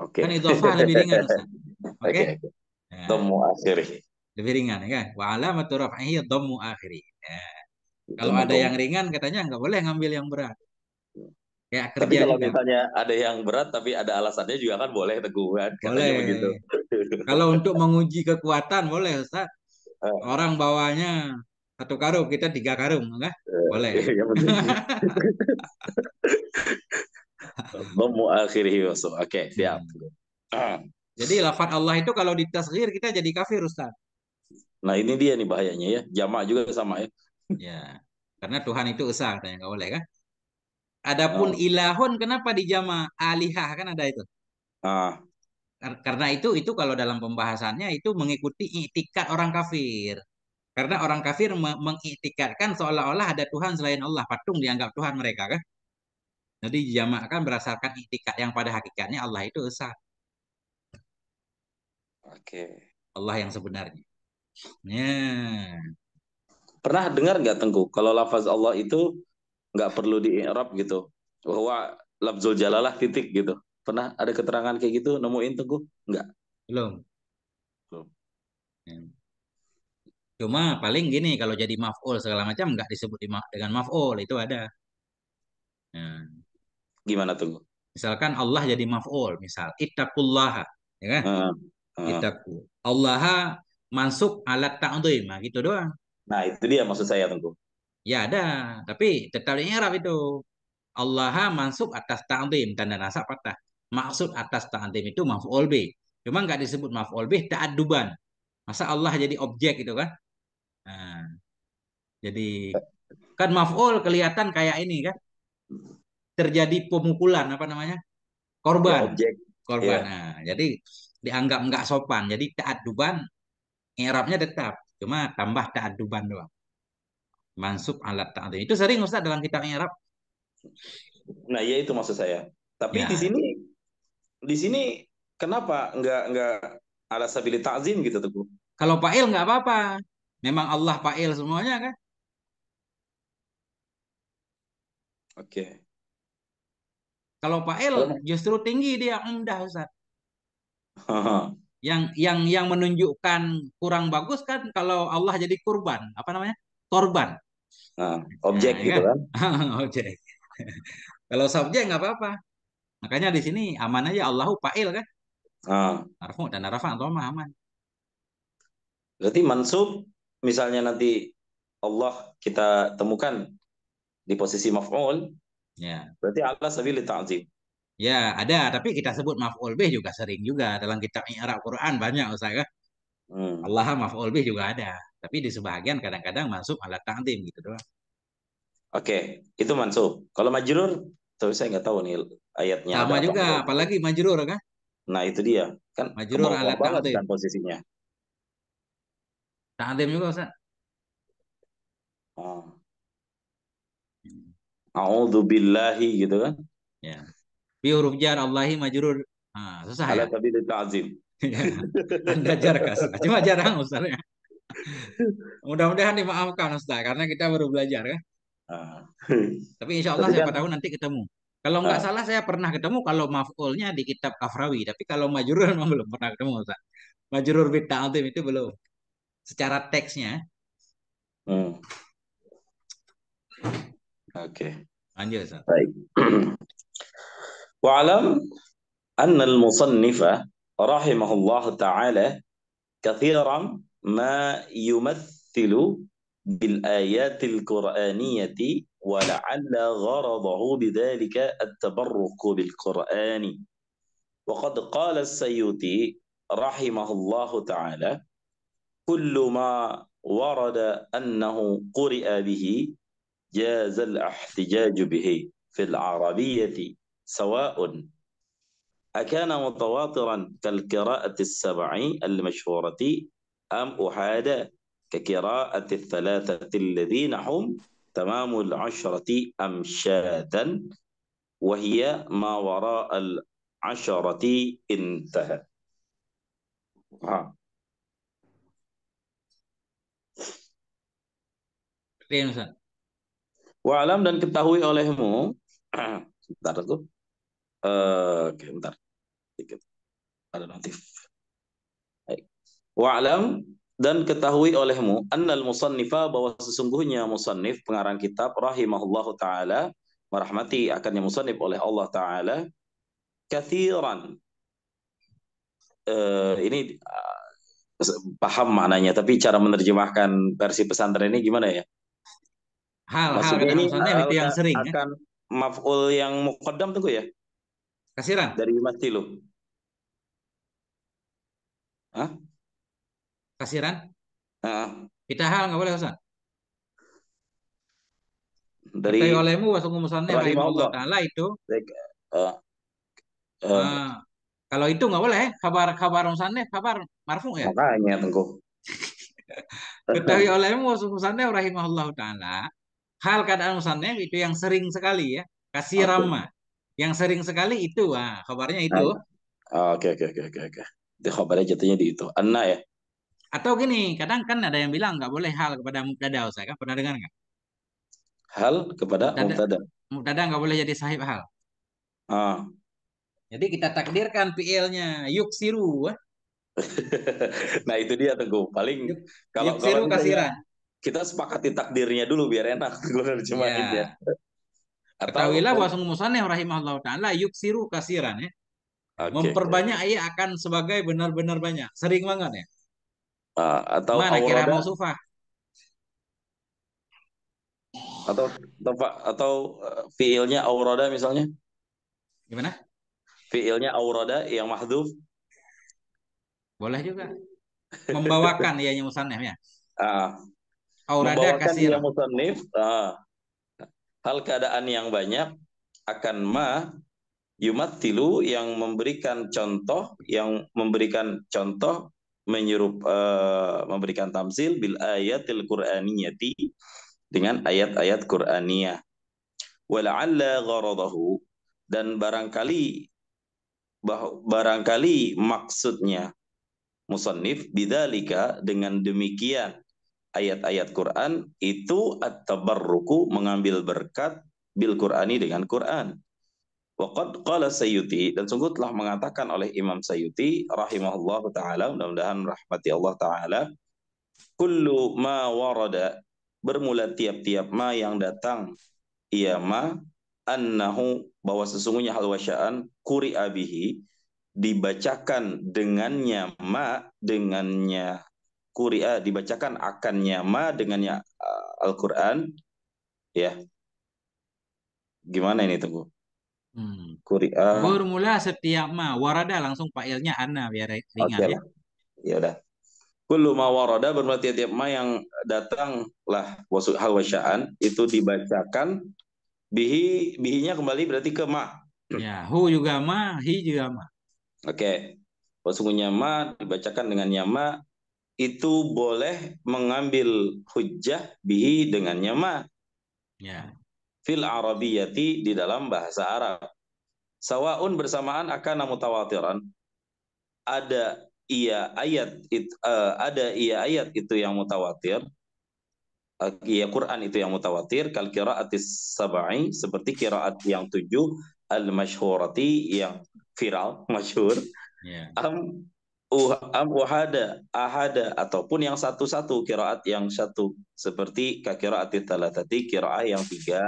Oke. Okay. Kan idhofah lebih ringan Ustaz. Oke. Okay? Okay. Ya. dhammu Lebih ringan ya kan? Wa alamatu raf'ihi dhammu akhiri. Ya. kalau ada yang ringan katanya nggak boleh ngambil yang berat kayak kerja tapi kalau misalnya ada yang berat tapi ada alasannya juga kan boleh teguhan boleh begitu. kalau untuk menguji kekuatan boleh Ustaz eh. orang bawanya satu karung kita tiga karung enggak eh, Boleh. boleh ya, Memuakhiri Oke, siap. Hmm. Ah. Jadi lafat Allah itu kalau di ditasghir kita jadi kafir Ustaz. Nah, ini dia nih bahayanya ya. Jamak juga sama ya. Ya. Karena Tuhan itu esa katanya enggak boleh kan? Adapun uh. ilahun kenapa dijama alihah kan ada itu. Uh. Karena itu itu kalau dalam pembahasannya itu mengikuti itikat orang kafir. Karena orang kafir me mengiktikatkan seolah-olah ada Tuhan selain Allah, patung dianggap Tuhan mereka kan. Jadi kan berdasarkan iktikat yang pada hakikatnya Allah itu esa. Oke. Allah yang sebenarnya. Ya. Pernah dengar nggak Tengku kalau lafaz Allah itu nggak perlu di Arab gitu bahwa labzul jalalah titik gitu pernah ada keterangan kayak gitu nemuin tunggu nggak belum belum ya. cuma paling gini kalau jadi maf'ul segala macam nggak disebut dengan maf'ul itu ada nah. gimana tuh misalkan Allah jadi maf'ul misal ittaqullaha ya kan uh, ah, ah. uh. Allah masuk alat tak untuk nah gitu doang nah itu dia maksud saya tunggu Ya ada, tapi tetapnya Arab itu. Allah masuk atas ta'zim, tanda nasab patah. Maksud atas ta'zim itu maf'ul bih. Cuma nggak disebut maf'ul bih, ta'adduban. Masa Allah jadi objek gitu kan? Nah, jadi kan maf'ul kelihatan kayak ini kan? Terjadi pemukulan apa namanya? Korban. Ya, objek. Korban. Yeah. Nah, jadi dianggap enggak sopan. Jadi ta'adduban Arabnya tetap. Cuma tambah ta'adduban doang mansub alat ta'zim. Itu sering Ustaz dalam kitab Arab. Nah, iya itu maksud saya. Tapi ya. di sini di sini kenapa enggak enggak ala sabili ta'zim gitu tuh? Kalau fa'il enggak apa-apa. Memang Allah fa'il semuanya kan? Oke. Kalau fa'il oh. justru tinggi dia indah Ustaz. yang yang yang menunjukkan kurang bagus kan kalau Allah jadi kurban, apa namanya? korban. Nah, objek nah, ya gitu kan? kan. objek. Kalau subjek nggak apa-apa. Makanya di sini aman aja Allahu fa'il kan? Ah. dan rafa atau aman. Berarti mansub misalnya nanti Allah kita temukan di posisi maf'ul. Ya. Berarti Allah sabili ta'zim. Ya, ada, tapi kita sebut maf'ul bih juga sering juga dalam kitab I'rab Quran banyak Usaha. Ya kan? Hmm. Allah maf'ul bih juga ada. Tapi di sebagian kadang-kadang masuk ala tantim gitu doang. Oke, itu masuk. Kalau majrur, tapi saya nggak tahu nih ayatnya. Sama ada juga, apa apalagi majrur kan? Nah itu dia, kan majrur ala tantim. Kan posisinya. Tantim juga Ustaz. Oh. A'udhu billahi gitu kan? Ya. Bi huruf jar Allahi majrur. Ah, susah Alat ya. Ala ta'zim. Iya. Anda jarkas. Cuma jarang Ustaz ya. Mudah-mudahan dimaafkan Ustaz karena kita baru belajar kan. Ah. Tapi insya Allah saya siapa kan tahu nanti ketemu. Kalau nggak ah. salah saya pernah ketemu kalau maf'ulnya di kitab Kafrawi, tapi kalau majurur memang belum pernah ketemu Ustaz. Majurur bita altim itu belum. Secara teksnya. Hmm. Oke. Okay. Lanjut Ustaz. Baik. Wa'alam anna al-musannifa rahimahullah ta'ala kathiran ما يمثل بالآيات القرآنية ولعل غرضه بذلك التبرك بالقرآن وقد قال السيوطي رحمه الله تعالى كل ما ورد أنه قرئ به جاز الاحتجاج به في العربية سواء أكان متواترا كالقراءة السبع المشهورة أم أحاد كقراءة الثلاثة الذين هم تمام العشرة أمشادا وهي ما وراء العشرة انتهى ها. وعلم dan ketahui olehmu. bentar aku. Uh, eh, Oke, okay, bentar. Sedikit. Ada notif. Wa'lam dan ketahui olehmu annal musannifa bahwa sesungguhnya musannif pengarang kitab rahimahullahu taala merahmati yang musannif oleh Allah taala kathiran uh, ini uh, paham maknanya tapi cara menerjemahkan versi pesantren ini gimana ya hal hal hal ini hal, itu yang sering ya? akan ya? maf'ul yang muqaddam tunggu ya kasiran dari mati lo Hah? kasiran? Uh, hal nggak boleh Hasan. Dari olehmu wasungu musanne rahimahullah taala itu. Uh, uh, uh, kalau itu nggak boleh kabar kabar musanne kabar marfu ya. Makanya tunggu. Ketahui olehmu wasungu musanne Allah taala hal keadaan musanne itu yang sering sekali ya kasirama. Yang sering sekali itu, wah, kabarnya itu. Oke, oke, oke, oke, oke. Di kabarnya jatuhnya di itu. Anna ya. Atau gini, kadang kan ada yang bilang nggak boleh hal kepada mubtada saya kan pernah dengar nggak? Hal kepada mubtada. Mubtada nggak boleh jadi sahib hal. Ah. Jadi kita takdirkan PL-nya yuk siru. Ya. nah itu dia teguh paling Yuk, kalau yuksiru kalau kita, kita sepakati takdirnya dulu biar enak iya. kalau cuma ya. ya. Ketahuilah bahwa sungguh musanne rahimahullah ta'ala siru kasiran ya. Okay. Memperbanyak ia akan sebagai benar-benar banyak. Sering banget ya uh, atau Mana kira Bang Sufa? Atau atau, atau eh, fiilnya aurada misalnya? Gimana? Fiilnya aurada yang mahdhuf. Boleh juga. Membawakan ya musannif ya. Ah. aurora Aurada kasih musannif. Ah. Hal keadaan yang banyak akan ma yumatilu yang memberikan contoh yang memberikan contoh menyerup uh, memberikan tamsil bil ayatil qur'aniyati dengan ayat-ayat Qur'aniyah. Wala'alla gharadahu dan barangkali barangkali maksudnya musannif bidalika dengan demikian ayat-ayat Quran itu at-tabarruku mengambil berkat bil Qur'ani dengan Quran Waqad qala Sayyuti dan sungguh telah mengatakan oleh Imam Sayyuti rahimahullah taala mudah-mudahan rahmati Allah taala kullu ma warada bermula tiap-tiap ma yang datang iya ma annahu bahwa sesungguhnya hal wasyaan kuri abihi dibacakan dengannya ma dengannya a dibacakan akannya ma dengannya uh, Al-Qur'an ya gimana ini tunggu Hmm. Kuria. Bermula setiap ma. Warada langsung failnya ana biar ringan okay ya. Ya udah. Kullu ma warada bermula tiap-tiap ma yang datang lah hal wasyaan itu dibacakan bihi bihinya kembali berarti ke ma. Ya, hu juga ma, hi juga ma. Oke. Okay. Wasungguhnya ma dibacakan dengan nyama itu boleh mengambil hujjah bihi dengan nyama. Ya fil arabiyati di dalam bahasa Arab. Sawaun bersamaan akan mutawatiran. Ada ia ayat it, uh, ada ia ayat itu yang mutawatir uh, eh, ia Quran itu yang mutawatir kal qiraatis sab'i seperti qiraat yang tujuh al mashhurati yang viral masyhur yeah. am uh, am wahada ahada ataupun yang satu-satu kiraat yang satu seperti ka qiraati talatati qiraah yang tiga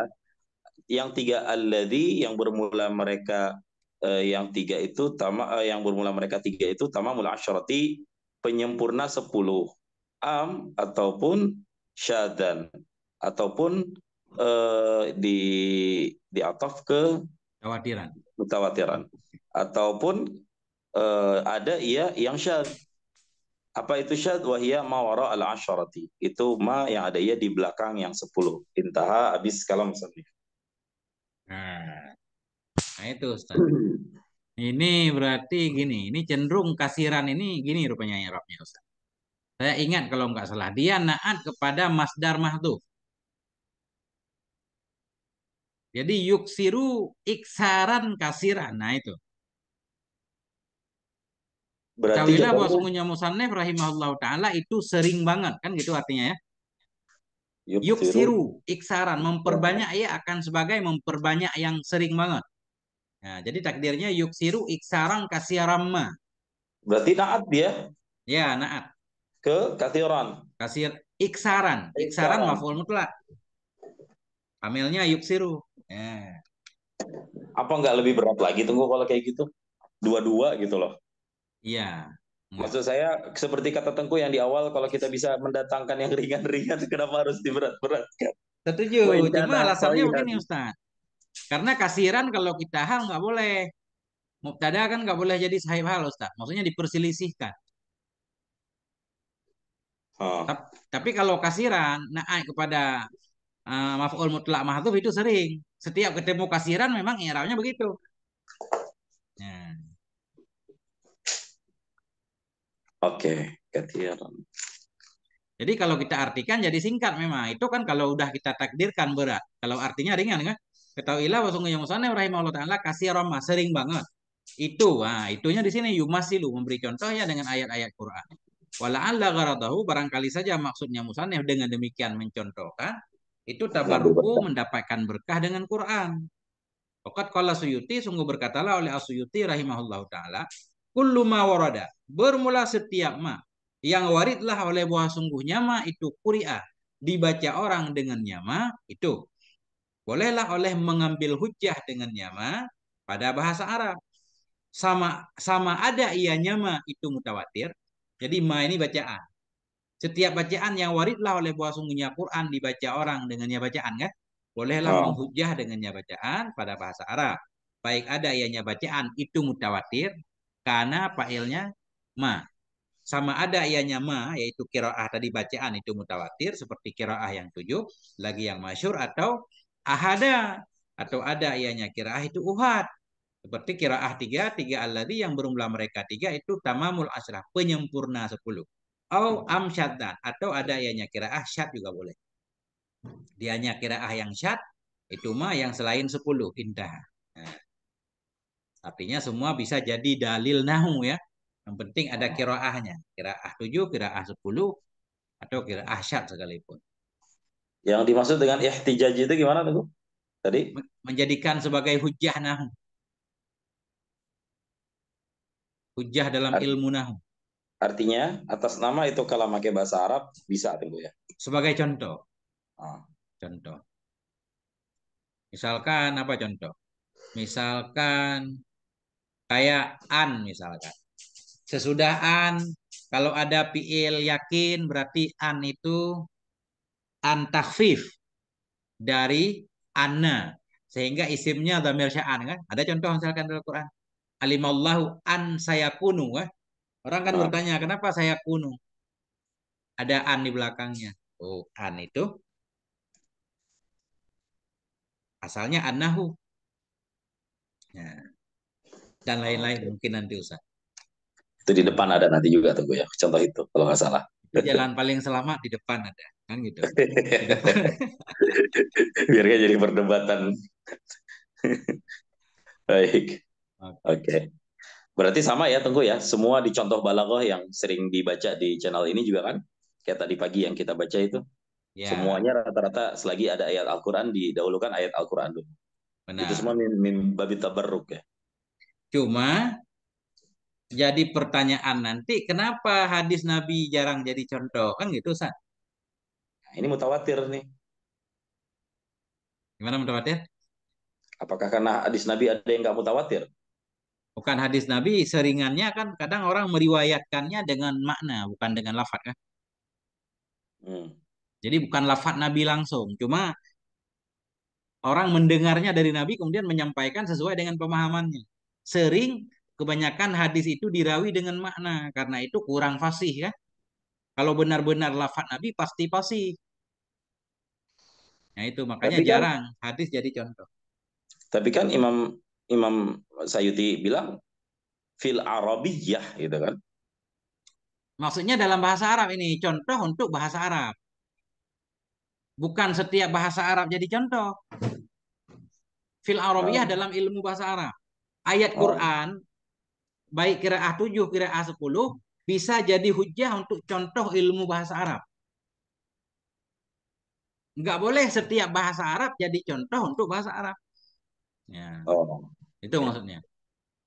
yang tiga alladhi yang bermula mereka eh, yang tiga itu tama uh, yang bermula mereka tiga itu tamamul asyrati penyempurna sepuluh am ataupun syadan ataupun eh, di di atof ke khawatiran, khawatiran ataupun eh, ada ia yang syad apa itu syad wahia mawara al asharati itu ma yang ada ia di belakang yang sepuluh intaha habis kalau misalnya Nah, nah, itu Ustaz. Ini berarti gini, ini cenderung kasiran ini gini rupanya Arabnya Ustaz. Saya ingat kalau nggak salah, dia naat kepada masdar mahduf. Jadi yuksiru iksaran kasiran. Nah itu. Berarti Kawilah bahwa sungguhnya Musanif rahimahullah ta'ala itu sering banget. Kan gitu artinya ya. Yuk siru iksaran memperbanyak iya. ya akan sebagai memperbanyak yang sering banget. Nah, jadi takdirnya yuk siru iksaran kasiarama. Berarti naat dia? Ya naat. Ke kasiran. Kasir iksaran. Iksaran, iksaran maful mutlak. Amilnya yuk siru. Ya. Apa nggak lebih berat lagi tunggu kalau kayak gitu? Dua-dua gitu loh. Iya. Iya. Maksud saya seperti kata Tengku yang di awal kalau kita bisa mendatangkan yang ringan-ringan kenapa harus diberat berat Setuju. Cuma alasannya begini Ustaz. Karena kasiran kalau kita hal nggak boleh. Mubtada kan nggak boleh jadi sahib hal Ustaz. Maksudnya diperselisihkan. Oh. Tapi, kalau kasiran naik kepada uh, maf'ul mutlak mahdhuf itu sering. Setiap ketemu kasiran memang iramnya begitu. Oke, okay. Jadi kalau kita artikan jadi singkat memang. Itu kan kalau udah kita takdirkan berat. Kalau artinya ringan kan? Ketahuilah wa sungguh yang musana rahimahullah taala kasih rahmat sering banget. Itu, nah, itunya di sini yumasilu memberi contoh ya dengan ayat-ayat Quran. Wala'alla gharadahu barangkali saja maksudnya musannif dengan demikian mencontohkan itu tabaruku mendapatkan berkah dengan Quran. Fakat kala suyuti sungguh berkatalah oleh asuyuti rahimahullah taala kullu ma warada bermula setiap ma yang waridlah oleh buah sungguhnya ma itu kuriah dibaca orang dengan nyama itu bolehlah oleh mengambil hujah dengan nyama pada bahasa Arab sama sama ada ia nyama itu mutawatir jadi ma ini bacaan setiap bacaan yang waridlah oleh buah sungguhnya Quran dibaca orang dengannya bacaan kan bolehlah oh. menghujah dengannya bacaan pada bahasa Arab baik ada ianya bacaan itu mutawatir karena failnya ma. Sama ada ianya ma, yaitu kiroah tadi bacaan itu mutawatir, seperti kiroah yang tujuh, lagi yang masyur, atau ahada. Atau ada ianya kiraah itu uhat. Seperti kiraah tiga, tiga aladi yang berumlah mereka tiga itu tamamul asrah, penyempurna sepuluh. Au amsyaddan, atau ada ianya kiraah syad juga boleh. Dianya kiraah yang syad, itu ma yang selain sepuluh, indah. Nah. Artinya semua bisa jadi dalil nahu ya. Yang penting ada ya. kiroahnya. kiraah tujuh, kiraah sepuluh atau kiroah syad sekalipun. Yang dimaksud dengan ihtijaj itu gimana tuh? Tadi? Menjadikan sebagai hujah nahu. Hujah dalam Art ilmu nahu. Artinya atas nama itu kalau pakai bahasa Arab bisa tuh ya. Sebagai contoh. Ah. Contoh. Misalkan apa contoh? Misalkan Kayak an misalkan. Sesudah an, kalau ada fiil yakin berarti an itu an takfif dari anna. Sehingga isimnya dhamir sya'an kan. Ada contoh misalkan dalam Quran. Alimallahu an saya kunu. Kan? Ya. Orang kan nah. bertanya, kenapa saya kunu? Ada an di belakangnya. Oh, an itu asalnya anahu Nah dan oh. lain-lain mungkin nanti usah Itu di depan ada nanti juga tunggu ya contoh itu kalau nggak salah. Itu jalan paling selamat di depan ada kan gitu. biar Biarkan jadi perdebatan. Baik. Oke. Okay. Berarti sama ya tunggu ya, semua di contoh balaghah yang sering dibaca di channel ini juga kan? Kayak tadi pagi yang kita baca itu. Ya. Semuanya rata-rata selagi ada ayat Al-Qur'an didahulukan ayat Al-Qur'an dulu. Benar. Itu semua min, min babi tabarruk ya. Cuma jadi pertanyaan nanti kenapa hadis Nabi jarang jadi contoh kan gitu San? Nah, ini mutawatir nih. Gimana mutawatir? Apakah karena hadis Nabi ada yang nggak mutawatir? Bukan hadis Nabi, seringannya kan kadang orang meriwayatkannya dengan makna, bukan dengan lafad. kan? Hmm. Jadi bukan lafad Nabi langsung, cuma orang mendengarnya dari Nabi kemudian menyampaikan sesuai dengan pemahamannya sering kebanyakan hadis itu dirawi dengan makna karena itu kurang fasih ya. Kalau benar-benar lafaz Nabi pasti fasih. Nah itu makanya tapi kan jarang hadis jadi contoh. Tapi kan Imam Imam Sayuti bilang fil Arabiyah gitu kan. Maksudnya dalam bahasa Arab ini contoh untuk bahasa Arab. Bukan setiap bahasa Arab jadi contoh. Fil Arabiyah oh. dalam ilmu bahasa Arab ayat oh. Quran baik kira kiraah 7, a 10 bisa jadi hujah untuk contoh ilmu bahasa Arab. Enggak boleh setiap bahasa Arab jadi contoh untuk bahasa Arab. Ya. Oh. Itu maksudnya.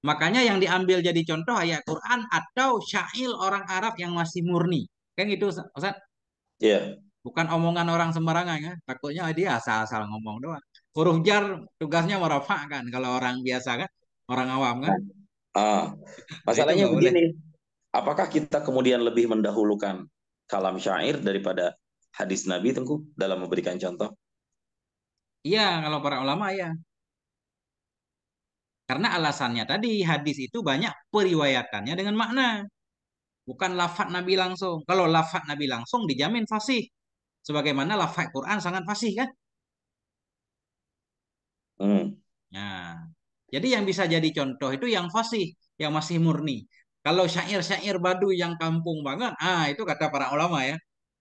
Makanya yang diambil jadi contoh ayat Quran atau syair orang Arab yang masih murni. Kan itu Ustaz? Iya. Yeah. Bukan omongan orang sembarangan ya. Takutnya dia asal-asal ngomong doang. Huruf jar tugasnya merafakkan kalau orang biasa kan orang awam kan? Ah, nah, masalahnya begini. Boleh. Apakah kita kemudian lebih mendahulukan kalam syair daripada hadis Nabi Tengku dalam memberikan contoh? Iya, kalau para ulama ya. Karena alasannya tadi hadis itu banyak periwayatannya dengan makna. Bukan lafat Nabi langsung. Kalau lafat Nabi langsung dijamin fasih. Sebagaimana lafat Quran sangat fasih kan? Hmm. Nah, jadi yang bisa jadi contoh itu yang fasih, yang masih murni. Kalau syair-syair badu yang kampung banget, ah itu kata para ulama ya,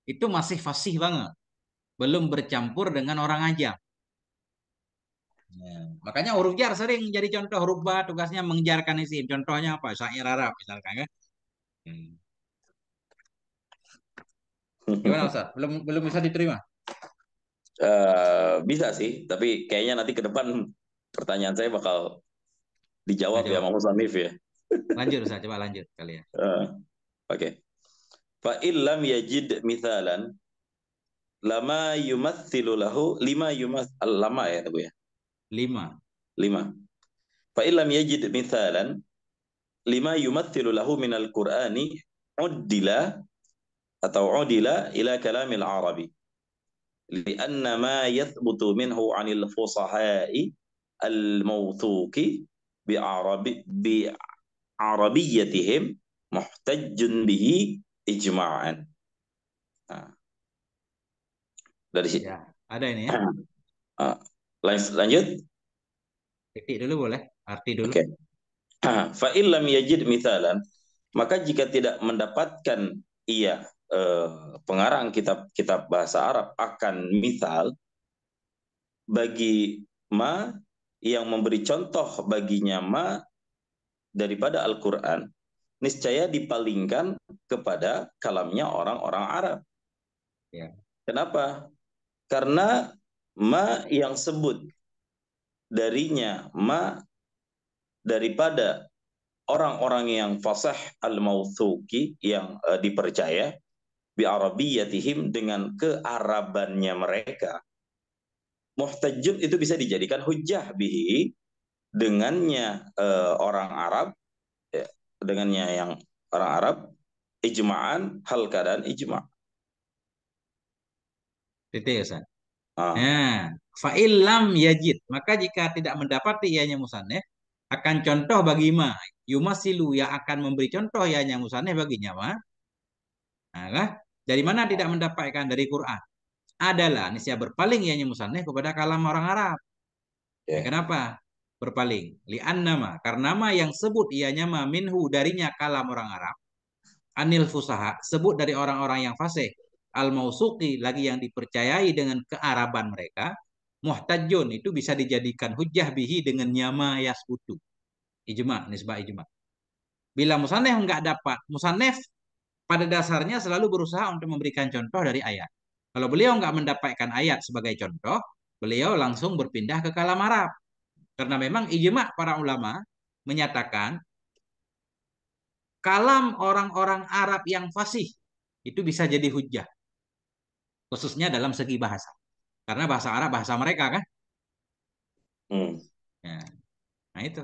itu masih fasih banget. Belum bercampur dengan orang aja. Ya. Makanya huruf jar sering jadi contoh huruf ba tugasnya mengejarkan isim. Contohnya apa? Syair Arab misalkan ya? Hmm. Gimana Ustaz? Belum belum bisa diterima? Uh, bisa sih, tapi kayaknya nanti ke depan pertanyaan saya bakal dijawab Coba. ya sama Nif ya. lanjut Ustaz, coba lanjut kali ya. Uh, Oke. Okay. Fa illam yajid mithalan lama yumathilu lahu lima yumath lama ya Bu ya. Lima. Lima. Fa illam yajid mithalan lima yumathilu lahu al Qur'ani uddila atau udila ila kalamil arabi. لأن ما يثبت منه عن الفصحاء al-mawthuqi bi'arabi bi'arabiyyatihim muhtajjun bihi ijma'an. Nah. Dari sini. Ya, ada ini ya. lanjut. Titik dulu boleh, arti dulu. Okay. Fa illam yajid mithalan, maka jika tidak mendapatkan ia eh, pengarang kitab-kitab bahasa Arab akan misal bagi ma yang memberi contoh bagi nyama daripada Al-Quran, niscaya dipalingkan kepada kalamnya orang-orang Arab. Ya. Kenapa? Karena ma yang sebut darinya ma daripada orang-orang yang fasah al-mauthuki yang uh, dipercaya bi arabiyatihim dengan kearabannya mereka muhtajjun itu bisa dijadikan hujah bihi dengannya e, orang Arab ya, dengannya yang orang Arab ijma'an hal keadaan ijma' titik ya san? Ah. Nah, ya. fa'ilam yajid. Maka jika tidak mendapati ianya musaneh akan contoh bagi ma. Yumasilu yang akan memberi contoh ianya musaneh baginya ma. Nah, dari mana tidak mendapatkan dari Quran? adalah niscaya berpaling ianya musannif kepada kalam orang Arab. Ya. ya. Kenapa? Berpaling. Li'an nama. Karena nama yang sebut ianya ma minhu darinya kalam orang Arab. Anil fusaha. Sebut dari orang-orang yang fasih. Al-mausuki lagi yang dipercayai dengan kearaban mereka. Muhtajun itu bisa dijadikan hujah bihi dengan nyama yasbutu. Ijma, nisbah ijma. Bila musanef nggak dapat, musanef pada dasarnya selalu berusaha untuk memberikan contoh dari ayat. Kalau beliau nggak mendapatkan ayat sebagai contoh, beliau langsung berpindah ke kalam Arab. Karena memang ijma para ulama menyatakan kalam orang-orang Arab yang fasih itu bisa jadi hujah. Khususnya dalam segi bahasa. Karena bahasa Arab bahasa mereka kan. Hmm. Ya. Nah itu.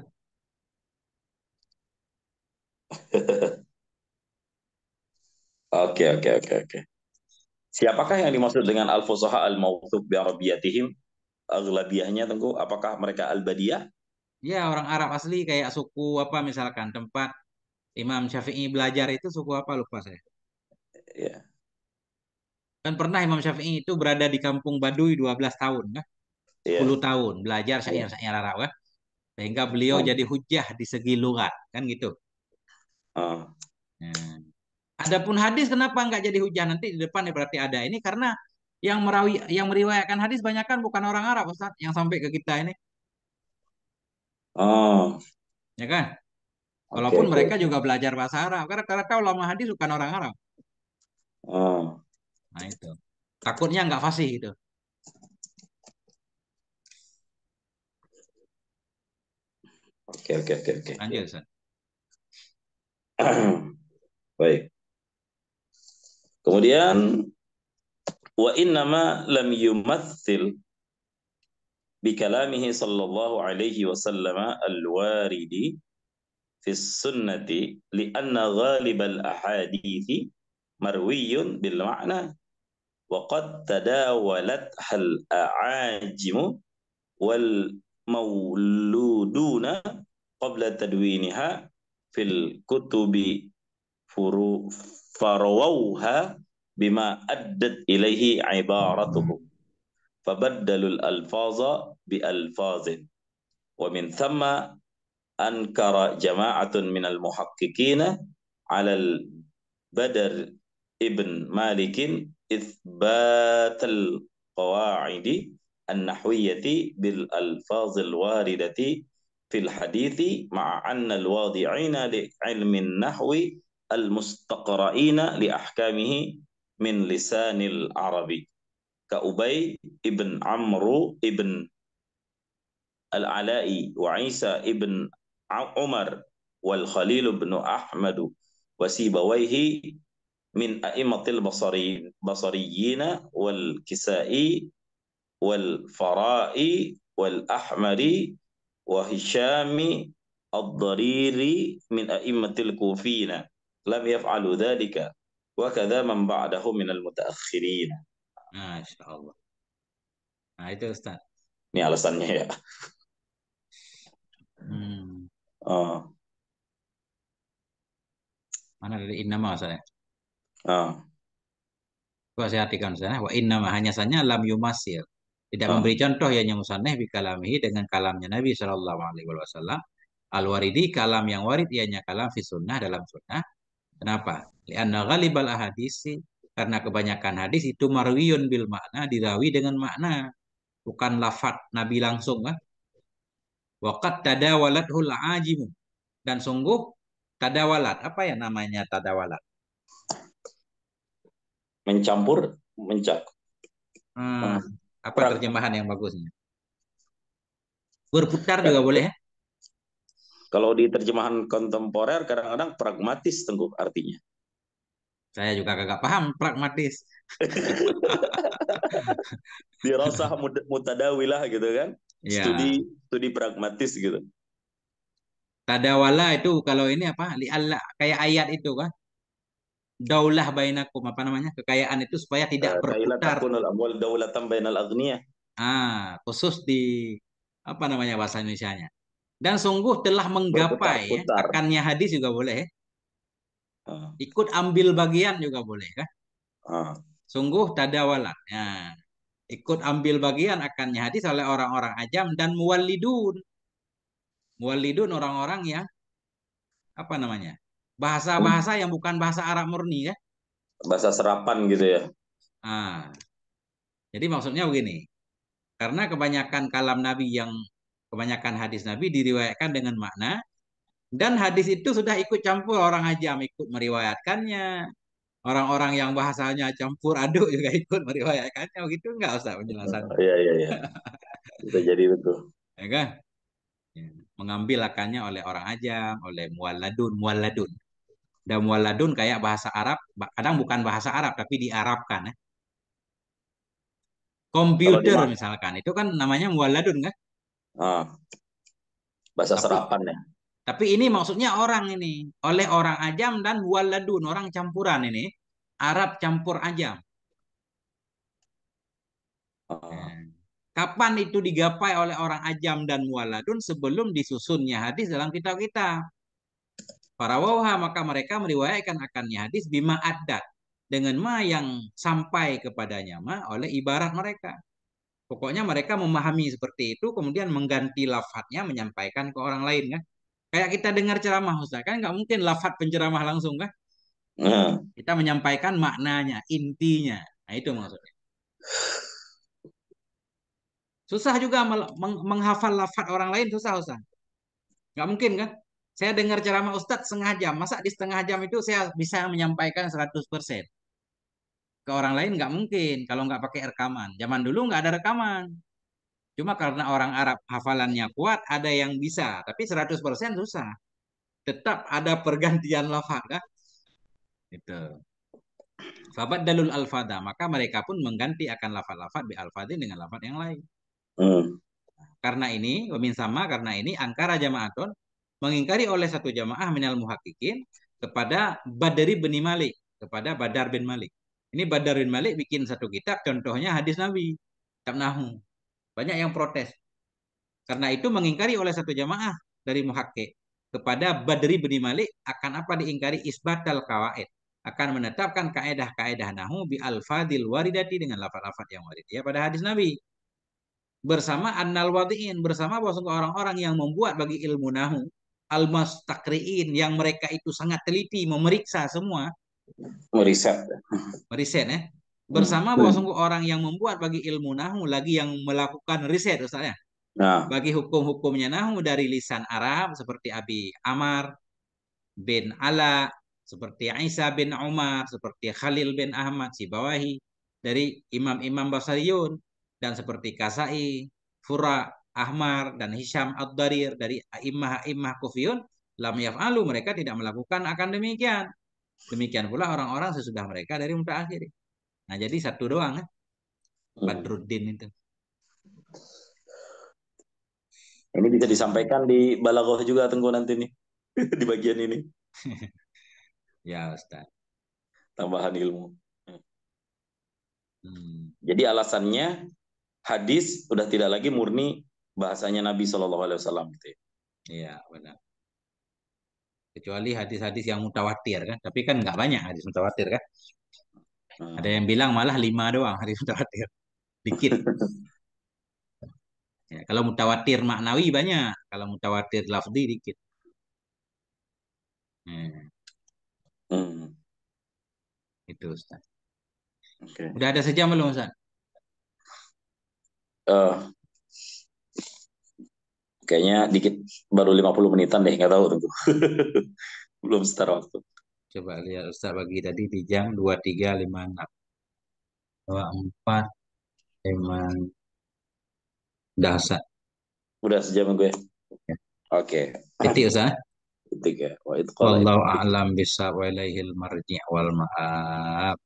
Oke, oke, oke, oke. Siapakah yang dimaksud dengan al-fusaha al mautub bi arabiyatihim? Aglabiahnya Tengku, apakah mereka al-badiyah? Ya, orang Arab asli kayak suku apa misalkan tempat Imam Syafi'i belajar itu suku apa lupa saya. Ya. Kan pernah Imam Syafi'i itu berada di kampung Baduy 12 tahun kan? Ya. 10 tahun belajar syair-syair Arab kan? Sehingga beliau oh. jadi hujah di segi lugat kan gitu. Oh. Hmm. Adapun hadis kenapa nggak jadi hujan nanti di depan ya berarti ada ini karena yang merawi yang meriwayatkan hadis banyak kan bukan orang Arab Ustaz yang sampai ke kita ini. Oh. Ya kan? Walaupun okay, mereka okay. juga belajar bahasa Arab karena karena kau lama hadis bukan orang Arab. Oh. Nah itu. Takutnya nggak fasih itu. Oke, okay, oke, okay, oke, okay, oke. Lanjut, Ustaz. Baik. Kemudian wa innama lam yumathil bi kalamihi sallallahu alaihi wasallam al-waridi fi sunnati lianna ghalibal ahadithi marwiyun bil ma'na wa qad tadawalat hal a'ajimu wal mauluduna qabla tadwiniha fil kutubi فرووها بما أدت إليه عبارته فبدلوا الألفاظ بألفاظ ومن ثم أنكر جماعة من المحققين على البدر ابن مالك إثبات القواعد النحوية بالألفاظ الواردة في الحديث مع أن الواضعين لعلم النحو المستقرئين لأحكامه من لسان العربي كأبي ابن عمرو ابن العلاء وعيسى ابن عمر والخليل بن أحمد وسيبويه من أئمة البصريين والكسائي والفرائي والأحمري وهشام الضريري من أئمة الكوفيين lam yaf'alu dhalika wa kadza man ba'dahu min al mutaakhirin. masyaallah Nah, itu Ustaz. Ini alasannya ya. Hmm. Oh. Mana dari innama saya? Oh. Ah. Coba saya artikan sana. Ya. Wa innama hanya sanya lam yumasil. Tidak oh. memberi contoh yang musanneh bi kalamihi dengan kalamnya Nabi Shallallahu Alaihi Wasallam. Al waridi kalam yang warid ianya kalam fi sunnah dalam sunnah Kenapa? Lianna ghalibal ahadisi karena kebanyakan hadis itu marwiyun bil makna dirawi dengan makna bukan lafat Nabi langsung kan. Ah. Waqat hula ajimu dan sungguh tadawalat apa ya namanya tadawalat? Mencampur, mencak. Hmm, hmm. apa terjemahan yang bagusnya? Berputar juga boleh ya? Kalau di terjemahan kontemporer kadang-kadang pragmatis tengguk artinya. Saya juga kagak paham pragmatis. Dirosah mutadawilah gitu kan. Ya. Studi studi pragmatis gitu. Tadawala itu kalau ini apa? Li Allah kayak ayat itu kan. Daulah bainakum apa namanya? Kekayaan itu supaya tidak uh, berputar. Daulatan bainal aghniyah. Ah, khusus di apa namanya bahasa indonesia dan sungguh telah menggapai ya, akannya hadis juga boleh uh. ikut ambil bagian juga boleh kan sungguh tadawalan ya. ikut ambil bagian akannya hadis oleh orang-orang ajam dan muwalidun muwalidun orang-orang ya apa namanya bahasa-bahasa yang bukan bahasa Arab murni ya bahasa serapan gitu ya ah jadi maksudnya begini karena kebanyakan kalam Nabi yang Kebanyakan hadis Nabi diriwayatkan dengan makna dan hadis itu sudah ikut campur orang hajam ikut meriwayatkannya. Orang-orang yang bahasanya campur aduk juga ikut meriwayatkannya. Begitu enggak usah penjelasan. Iya, iya, iya. Itu jadi betul. Ya kan? Ya, mengambil akannya oleh orang ajam, oleh mualladun, mualladun. Dan mualladun kayak bahasa Arab, kadang bukan bahasa Arab tapi diarabkan ya. Komputer misalkan, itu kan namanya mualadun kan? Ah. bahasa tapi, serapan ya. Tapi ini maksudnya orang ini oleh orang ajam dan waladun orang campuran ini Arab campur ajam. Ah. Kapan itu digapai oleh orang ajam dan waladun sebelum disusunnya hadis dalam kitab kita? Para wawaha maka mereka meriwayatkan akannya hadis bima adat dengan ma yang sampai kepadanya ma oleh ibarat mereka. Pokoknya mereka memahami seperti itu, kemudian mengganti lafadznya menyampaikan ke orang lain kan. Kayak kita dengar ceramah Ustaz, kan nggak mungkin lafadz penceramah langsung kan. Nah. Kita menyampaikan maknanya, intinya. Nah itu maksudnya. Susah juga meng menghafal lafadz orang lain, susah Ustaz. Nggak mungkin kan. Saya dengar ceramah Ustadz setengah jam. Masa di setengah jam itu saya bisa menyampaikan 100%? ke orang lain nggak mungkin kalau nggak pakai rekaman. Zaman dulu nggak ada rekaman. Cuma karena orang Arab hafalannya kuat, ada yang bisa. Tapi 100% susah. Tetap ada pergantian lafaz. Kan? Itu. Fabat dalul alfada. Maka mereka pun mengganti akan lafad-lafad bi alfadin dengan lafad yang lain. Hmm. Karena ini, pemin sama, karena ini angkara jamaaton mengingkari oleh satu jamaah minal muhakikin kepada badri bin Malik. Kepada Badar bin Malik. Ini Badar bin Malik bikin satu kitab, contohnya hadis Nabi, kitab Nahu. Banyak yang protes. Karena itu mengingkari oleh satu jamaah dari muhakkik kepada Badri bin Malik akan apa diingkari isbatal kawaid akan menetapkan kaedah-kaedah nahu bi al-fadil waridati dengan lafaz-lafaz yang warid ya pada hadis Nabi bersama annal wadiin bersama bahwa orang-orang yang membuat bagi ilmu nahu al-mustakriin yang mereka itu sangat teliti memeriksa semua Meriset. Meriset ya. Bersama bahwa hmm. orang yang membuat bagi ilmu Nahu lagi yang melakukan riset Ustaz ya. Nah. Bagi hukum-hukumnya Nahu dari lisan Arab seperti Abi Amar bin Ala, seperti Isa bin Umar, seperti Khalil bin Ahmad si bawahi dari imam-imam Basariyun dan seperti Kasai, Fura, Ahmar, dan Hisham Ad-Darir dari imah-imah Kufiyun, lam yaf'alu mereka tidak melakukan akan demikian. Demikian pula orang-orang sesudah mereka dari akhir. Nah, jadi satu doang kan. Badruddin itu. Ini bisa disampaikan di Balagoh juga tunggu nanti nih di bagian ini. ya, Ustaz. Tambahan ilmu. Hmm. hmm. Jadi alasannya hadis sudah tidak lagi murni bahasanya Nabi Shallallahu Alaihi Wasallam gitu. Ya. Iya benar kecuali hadis-hadis yang mutawatir kan tapi kan nggak banyak hadis mutawatir kan hmm. ada yang bilang malah lima doang hadis mutawatir dikit ya, kalau mutawatir maknawi banyak kalau mutawatir lafzi dikit ya. hmm. Hmm. itu Ustaz okay. udah ada sejam belum Ustaz uh, Kayaknya dikit baru 50 menitan deh, nggak tahu tunggu. Belum setara waktu. Coba lihat Ustaz bagi tadi di jam dua tiga 23.56. empat emang dasar Udah sejam gue. Ya. Oke. Itu ya ketiga wa kalau a'lam bisa walaihil marji' wal maaf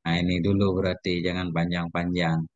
nah ini dulu berarti jangan panjang-panjang